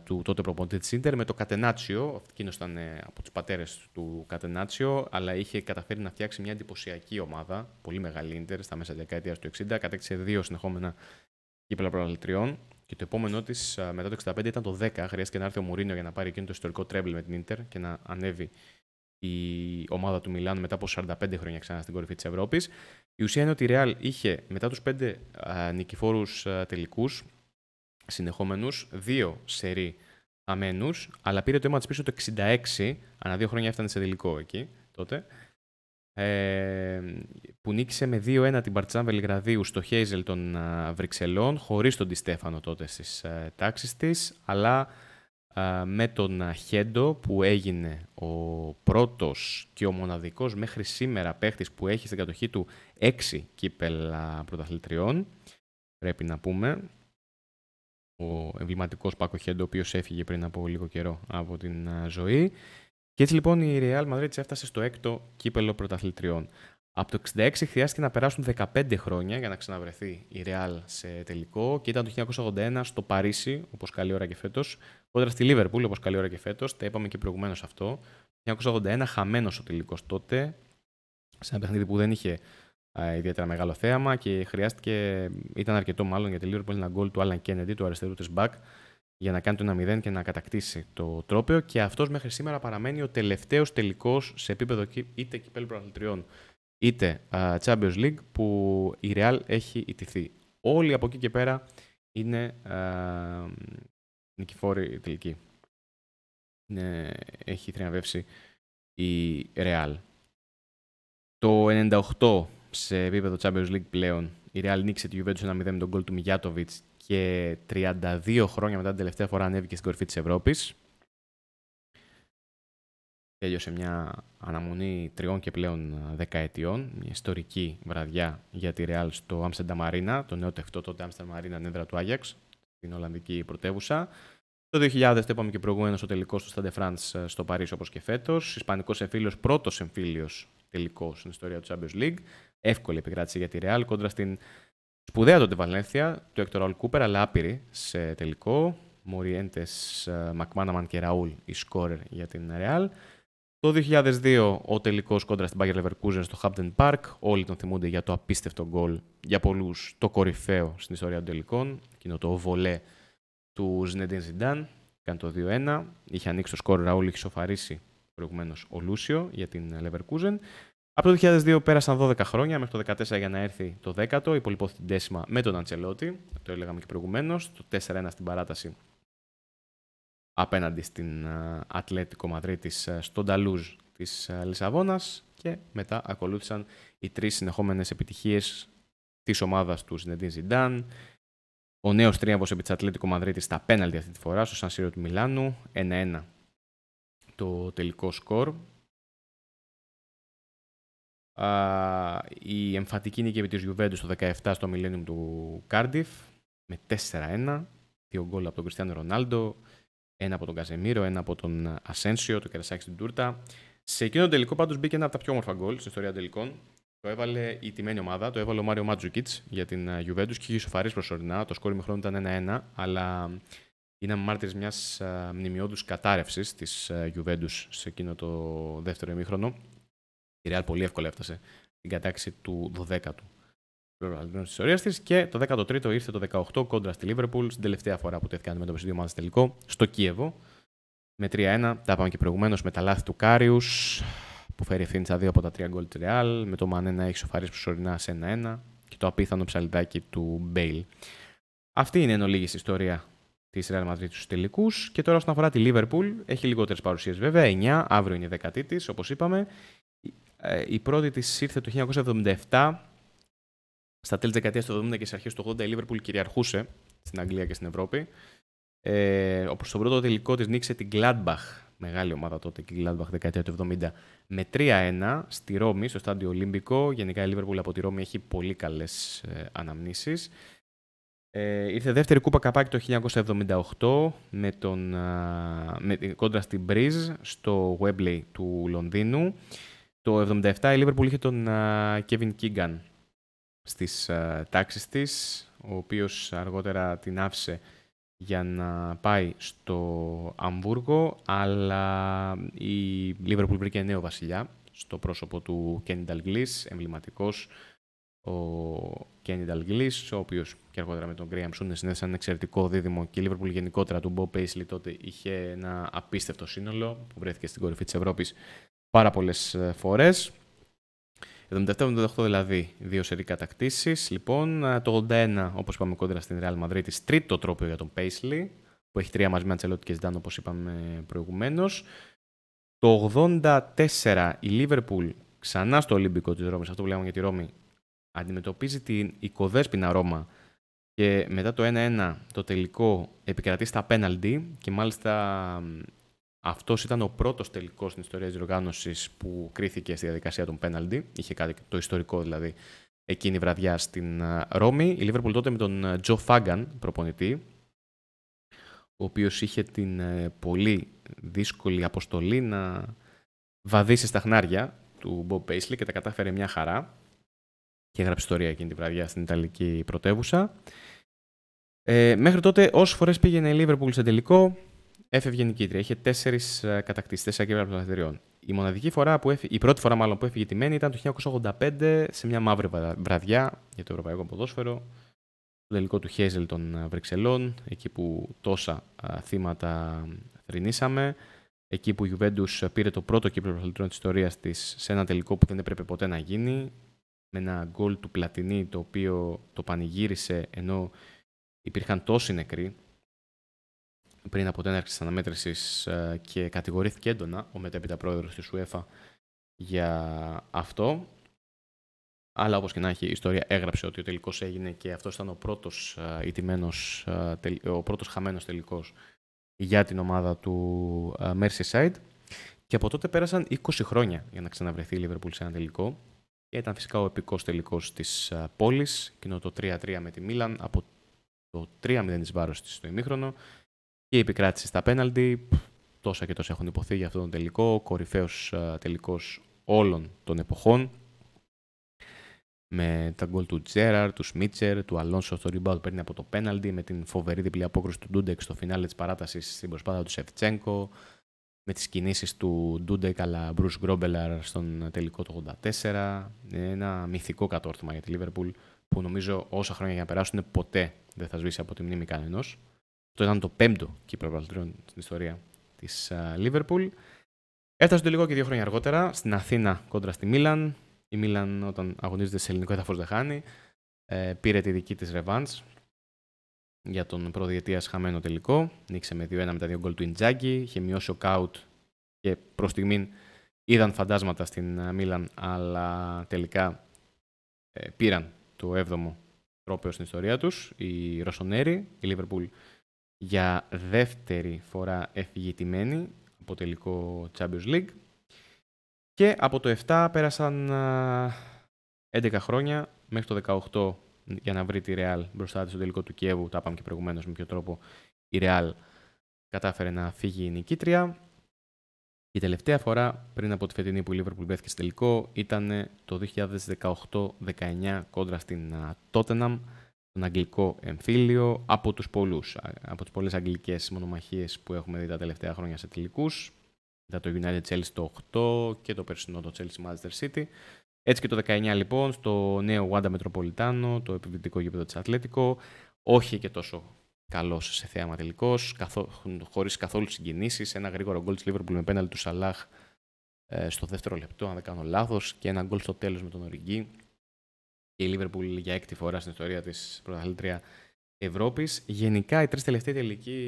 του τότε προπονητή της Ίντερ με το Κατενάτσιο, εκείνος ήταν από τους πατέρες του Κατενάτσιο αλλά είχε καταφέρει να φτιάξει μια εντυπωσιακή ομάδα, πολύ μεγάλη Ίντερ στα μέσα δεκαετίας του 60, κατέκτησε δύο συνεχόμενα κύπελα προαλητριών και το επόμενό της μετά το 65 ήταν το 10. Χρειάστηκε να έρθει ο Μουρίνιο για να πάρει εκείνο το ιστορικό τρέμπλ με την Ίντερ και να ανέβει η ομάδα του Μιλάνου μετά από 45 χρόνια ξανά στην κορυφή της Ευρώπης. Η ουσία είναι ότι η Ρεάλ είχε μετά τους 5 νικηφόρου τελικούς συνεχόμενους, 2 σερί αμένους, αλλά πήρε το αίμα της πίσω το 66. Ανά δύο χρόνια έφτανε σε τελικό εκεί τότε ε, που νίκησε με 2-1 την Παρτιζάν Βελιγραδίου στο Χέιζελ των ε, Βρυξελών, χωρίς τον Τιστέφανο τότε στις ε, τάξεις της, αλλά ε, με τον ε, Χέντο που έγινε ο πρώτος και ο μοναδικός μέχρι σήμερα παίχτης που έχει στην κατοχή του 6 κύπελα πρωταθλητριών, πρέπει να πούμε. Ο εμβληματικός Πάκο Χέντο, ο οποίος έφυγε πριν από λίγο καιρό από την ζωή. Και έτσι λοιπόν η Real Madrid έφτασε στο έκτο κύπελο πρωταθλητριών. Από το 66 χρειάστηκε να περάσουν 15 χρόνια για να ξαναβρεθεί η Real σε τελικό και ήταν το 1981 στο Παρίσι, όπως καλή ώρα και φέτος. κόντρα στη Λίβερπουλ, όπως καλή ώρα και φέτος, τα είπαμε και προηγουμένως αυτό. Το 1981 χαμένος ο τελικός τότε, σε ένα παιχνίδι που δεν είχε ιδιαίτερα μεγάλο θέαμα και χρειάστηκε, ήταν αρκετό μάλλον για τη Λίβερπουλ ένα γκολ του Άλαν Kennedy, του αριστερού της Μπακ, για να κάνει το 1-0 και να κατακτήσει το τρόπαιο και αυτός μέχρι σήμερα παραμένει ο τελευταίος τελικός σε επίπεδο είτε κυπέλου προαθλητριών είτε Champions League που η Real έχει ιτηθεί. Όλοι από εκεί και πέρα είναι uh, νικηφόροι τελικοί. Είναι, έχει θριαμβεύσει η Real. Το 98 σε επίπεδο Champions League πλέον η Real νίκησε τη Juventus 1-0 με τον γκολ του Μιγιάτοβιτς και 32 χρόνια μετά την τελευταία φορά ανέβηκε στην κορυφή της Ευρώπης. Τέλειωσε μια αναμονή τριών και πλέον δεκαετιών, μια ιστορική βραδιά για τη Ρεάλ στο Άμστερνταμ Μαρίνα. το νέο τεχτό τότε Άμστερνταμ Μαρίνα νέδρα του Άγιαξ, την Ολλανδική πρωτεύουσα. Το 2000, το είπαμε και προηγουμένως, ο τελικός του Στάντε Φραντ στο Παρίσι όπως και φέτος. Ισπανικός εμφύλιος, πρώτος εμφύλιος τελικός στην ιστορία του Champions League. Εύκολη επικράτηση για τη Ρεάλ, κόντρα στην Σπουδαία τότε Βαλένθια, του Έκτορα Ραουλ Κούπερ, αλλά άπειρη σε τελικό. Μοριέντε, ε, Μακμάναμαν και Ραούλ, οι σκόρερ για την Ρεάλ. Το 2002 ο τελικός κόντρας στην Bayer Leverkusen στο Hampden Πάρκ. Όλοι τον θυμούνται για το απίστευτο γκολ, για πολλούς το κορυφαίο στην ιστορία των τελικών. Εκείνο το βολέ του Ζνεντίν Ζιντάν, κάνει το 2-1. Είχε ανοίξει το σκόρ Ραούλ, είχε σοφαρίσει προηγουμένως ο Λούσιο για την Leverkusen. Από το 2002 πέρασαν 12 χρόνια μέχρι το 2014 για να έρθει το 10ο, υπολοιπόθηκε τέσιμα με τον Αντσελότη, το έλεγαμε και προηγουμένως, το 4-1 στην παράταση απέναντι στην ε, Ατλέτικο μαδρίτη, ε, στο Νταλούζ της ε, Λισαβόνας και μετά ακολούθησαν οι τρεις συνεχόμενες επιτυχίες της ομάδας του Ζιντεντίν Ζιντάν, ο νέος τρίαμβος επί της Ατλέτικο Μαδρίτη στα πέναλτι αυτή τη φορά στο Σανσίρο του Μιλάνου. 1-1 το τελικό σκορ η εμφαντική νίκη επί της Juventus το 17 στο Millennium του Κάρντιφ με 4-1. Δύο γκολ από τον Κριστιανό Ρονάλντο, ένα από τον Καζεμίρο, ένα από τον Ασένσιο, το κερασάκι στην Τούρτα. Σε εκείνο το τελικό πάντως μπήκε ένα από τα πιο όμορφα γκολ στην ιστορία τελικών. Το έβαλε η τιμένη ομάδα, το έβαλε ο Μάριο Μάτζουκιτ για την Juventus ε, και είχε σοφαρή προσωρινά. Το σκορ χρόνο ημιχρόνου ήταν 1-1, αλλά είναι μάρτυρες μιας ε, μνημειώδου κατάρρευσης της Juventus ε, σε εκείνο το δεύτερο ημίχρονο. Η Real πολύ εύκολα έφτασε στην κατάξη του 12ου της ιστορίας της. Και το 13ο ήρθε το 18 κόντρα στη Λίβερπουλ, στην τελευταία φορά που τέθηκαν αντιμέτωπες δύο ομάδες τελικό, στο Κίεβο. Με 3-1, τα είπαμε και προηγουμένως, με τα λάθη του Κάριους, που φέρει ευθύνη στα δύο από τα τρία γκολ της Ρεάλ, με το Μανένα έχει σοφαρίσει προσωρινά σε 1-1 και το απίθανο ψαλιδάκι του Μπέιλ. Αυτή είναι εν ολίγης ιστορία της Real Madrid στους τελικούς. Και τώρα, όσον αφορά τη Liverpool, έχει λιγότερες παρουσίες βέβαια. 9, αύριο είναι η δεκατή της, όπως είπαμε. Ε, η πρώτη της ήρθε το 1977. Στα τέλη της δεκαετίας του 70 και στι αρχές του 80 η Λίβερπουλ κυριαρχούσε στην Αγγλία και στην Ευρώπη. Ε, όπως στον πρώτο τελικό της νίκησε την Gladbach, μεγάλη ομάδα τότε και η Gladbach δεκαετία του 70, με 3-1 στη Ρώμη, στο στάδιο Ολύμπικο. Γενικά η Λίβερπουλ από τη Ρώμη έχει πολύ καλές ε, αναμνήσεις. Ε, ήρθε δεύτερη κούπα καπάκι το 1978 με τον, κόντρα στην Breeze στο Webley του Λονδίνου. Το 77 η Λίβερπουλ είχε τον Kevin Κίγκαν στις τάξεις της, ο οποίος αργότερα την άφησε για να πάει στο Αμβούργο, αλλά η Λίβερπουλ βρήκε νέο βασιλιά στο πρόσωπο του Kenny Dalglish, εμβληματικός ο Kenny Dalglish, ο οποίος και αργότερα με τον Graham Σούνε είναι ένα εξαιρετικό δίδυμο και η Λίβερπουλ γενικότερα του Bob Paisley τότε είχε ένα απίστευτο σύνολο που βρέθηκε στην κορυφή της Ευρώπης πάρα πολλές φορέ. 77-78 δηλαδή, δύο σερή κατακτήσει. Λοιπόν, ε, το 81, όπως είπαμε, κόντρα στην Real Madrid, τρίτο τρόπο για τον Paisley, που έχει τρία μαζί με Αντσελότη και Ζητάν, όπως είπαμε προηγουμένως. Το 84, η Liverpool ξανά στο Ολυμπικό της Ρώμης, αυτό που λέγαμε για τη Ρώμη, αντιμετωπίζει την οικοδέσπινα Ρώμα και μετά το 1-1 το τελικό επικρατεί στα πέναλντι και μάλιστα αυτός ήταν ο πρώτος τελικός στην ιστορία της διοργάνωσης που κρίθηκε στη διαδικασία των πέναλντι. Είχε κάτι το ιστορικό δηλαδή εκείνη η βραδιά στην ε, Ρώμη. Η Λίβερπουλ τότε με τον ε, Τζο Φάγκαν, προπονητή, ο οποίος είχε την ε, πολύ δύσκολη αποστολή να βαδίσει στα χνάρια του Μπομπ Πέισλι και τα κατάφερε μια χαρά. Και έγραψε ιστορία εκείνη τη βραδιά στην Ιταλική πρωτεύουσα. Ε, μέχρι τότε, όσες φορές πήγαινε η Λίβερπουλ σε τελικό, Έφευγε νικήτρια. Είχε τέσσερις ε, κατακτήσεις, τέσσερα κύπελα πλαστηριών. Η, μοναδική φορά που έφυγε, η πρώτη φορά μάλλον που έφυγε τιμένη ήταν το 1985 σε μια μαύρη βραδιά για το ευρωπαϊκό ποδόσφαιρο. Το τελικό του Χέζελ των ε, Βρυξελών, εκεί που τόσα ε, θύματα θρυνήσαμε. Εκεί που η Juventus πήρε το πρώτο κύπελο πρωταθλητών της ιστορίας της σε ένα τελικό που δεν έπρεπε ποτέ να γίνει. Με ένα γκολ του Πλατινί το οποίο το πανηγύρισε ενώ υπήρχαν τόσοι νεκροί πριν από την έναρξη της αναμέτρησης ε, και κατηγορήθηκε έντονα ο μετέπειτα πρόεδρος της UEFA για αυτό. Αλλά όπως και να έχει, η ιστορία έγραψε ότι ο τελικός έγινε και αυτός ήταν ο πρώτος ε, ε, ο πρώτος χαμένος τελικός για την ομάδα του Merseyside. Και από τότε πέρασαν 20 χρόνια για να ξαναβρεθεί η Liverpool σε ένα τελικό. Και ήταν φυσικά ο επικός τελικός της πόλης, κοινό το 3-3 με τη Μίλαν, από το 3-0 της Βάρος της στο ημίχρονο και η επικράτηση στα πέναλτι, τόσα και τόσα έχουν υποθεί για αυτόν τον τελικό, Κορυφαίος τελικός όλων των εποχών. Με τα γκολ του Τζέραρ, του Σμίτσερ, του Αλόνσο στο rebound παίρνει από το πέναλτι, με την φοβερή διπλή απόκρουση του Ντούντεκ στο φινάλε της παράτασης στην προσπάθεια του Σεφτσέγκο, με τις κινήσεις του Ντούντεκ αλλά Μπρουσ Γκρόμπελαρ στον τελικό του 84. Ένα μυθικό κατόρθωμα για τη Λίβερπουλ που νομίζω όσα χρόνια για να περάσουν ποτέ δεν θα σβήσει από τη μνήμη κανενός. Το ήταν το πέμπτο κύπρο πρωταθλητριών στην ιστορία της Λίβερπουλ. Έφτασε το λίγο και δύο χρόνια αργότερα στην Αθήνα κόντρα στη Μίλαν. Η Μίλαν, όταν αγωνίζεται σε ελληνικό έδαφος, δεν χάνει. Ε, πήρε τη δική της ρεβάντ για τον προδιετία χαμένο τελικό. Νίξε με 2-1 με τα δύο γκολ του Ιντζάγκη. Είχε μειώσει ο Κάουτ και προς στιγμή είδαν φαντάσματα στην Μίλαν, αλλά τελικά ε, πήραν το 7ο τρόπαιο στην ιστορία τους. Οι Ρωσονέροι, η Λίβερπουλ για δεύτερη φορά εφηγητημένη από τελικό Champions League. Και από το 7 πέρασαν 11 χρόνια μέχρι το 18 για να βρει τη Real μπροστά της στο τελικό του Κιέβου. Τα είπαμε και προηγουμένως με ποιο τρόπο η Real κατάφερε να φύγει η νικήτρια. Η τελευταία φορά πριν από τη φετινή που η Liverpool βρέθηκε στο τελικό ήταν το 2018-19 κόντρα στην Tottenham τον αγγλικό εμφύλιο από τους πολλούς, από τις πολλές αγγλικές μονομαχίες που έχουμε δει τα τελευταία χρόνια σε τελικούς. Μετά το United Chelsea το 8 και το περσινό το Chelsea Manchester City. Έτσι και το 19 λοιπόν στο νέο Wanda Metropolitano, το επιβλητικό γήπεδο της Ατλέτικο. Όχι και τόσο καλός σε θέαμα τελικός, χωρίς καθόλου συγκινήσεις. Ένα γρήγορο γκολ της Liverpool με πέναλ του Σαλάχ ε, στο δεύτερο λεπτό, αν δεν κάνω λάθος, και ένα γκολ στο τέλος με τον Οριγκή και η Λίβερπουλ για έκτη φορά στην ιστορία της πρωταθλήτρια Ευρώπης. Γενικά οι τρεις τελευταίοι τελικοί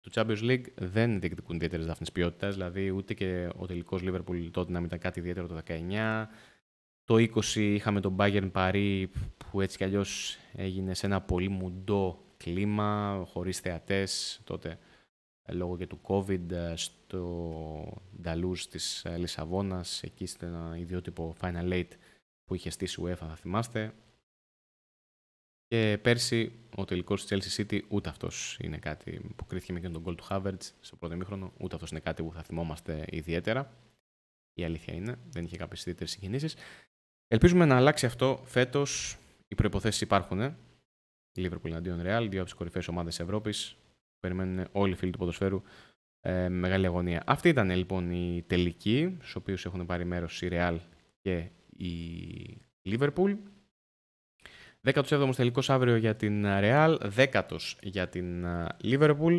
του Champions League δεν διεκδικούν ιδιαίτερες δάφνες ποιότητας, δηλαδή ούτε και ο τελικός Λίβερπουλ τότε να ήταν κάτι ιδιαίτερο το 19. Το 20 είχαμε τον Bayern Παρί που έτσι κι αλλιώς έγινε σε ένα πολύ μουντό κλίμα, χωρίς θεατές τότε ε, λόγω και του COVID ε, στο Νταλούς της ε, Λισαβόνας, εκεί στην ιδιότυπο Final Eight που είχε στήσει UEFA, θα θυμάστε. Και πέρσι ο τελικός της Chelsea City ούτε αυτός είναι κάτι που κρίθηκε με τον goal του Havertz στο πρώτο μήχρονο, ούτε αυτός είναι κάτι που θα θυμόμαστε ιδιαίτερα. Η αλήθεια είναι, δεν είχε κάποιες ιδιαίτερες συγκινήσεις. Ελπίζουμε να αλλάξει αυτό φέτος. Οι προποθέσει υπάρχουν. Η ε. Liverpool εναντίον Real, δύο από τις κορυφαίες ομάδες Ευρώπης. Περιμένουν όλοι οι φίλοι του ποδοσφαίρου ε, μεγάλη αγωνία. Αυτή ήταν λοιπόν η τελική, στους οποίους έχουν πάρει μέρος η Real και η Λίβερπουλ. 17ο τελικός αύριο για την ε, Ρεάλ, 10ο για την ε, Λίβερπουλ.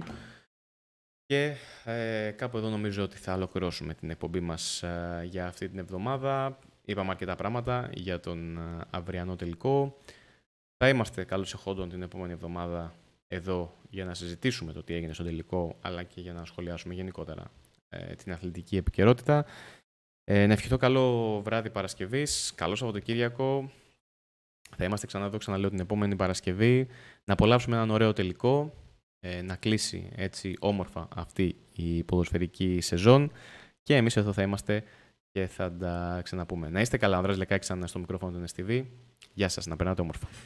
Και ε, κάπου εδώ νομίζω ότι θα ολοκληρώσουμε την εκπομπή μας ε, για αυτή την εβδομάδα. Είπαμε αρκετά πράγματα για τον αυριανό τελικό. Θα είμαστε καλώς εχόντων την επόμενη εβδομάδα εδώ για να συζητήσουμε το τι έγινε στο τελικό, αλλά και για να σχολιάσουμε γενικότερα την αθλητική επικαιρότητα. Ε, να ευχηθώ καλό βράδυ Παρασκευής. Καλό Σαββατοκύριακο. Θα είμαστε ξανά εδώ, ξαναλέω, την επόμενη Παρασκευή. Να απολαύσουμε έναν ωραίο τελικό. Ε, να κλείσει έτσι όμορφα αυτή η ποδοσφαιρική σεζόν. Και εμείς εδώ θα είμαστε και θα τα ξαναπούμε. Να είστε καλά, Ανδράς Λεκάκης, ξανά στο μικρόφωνο του NSTV. Γεια σας, να περνάτε όμορφα.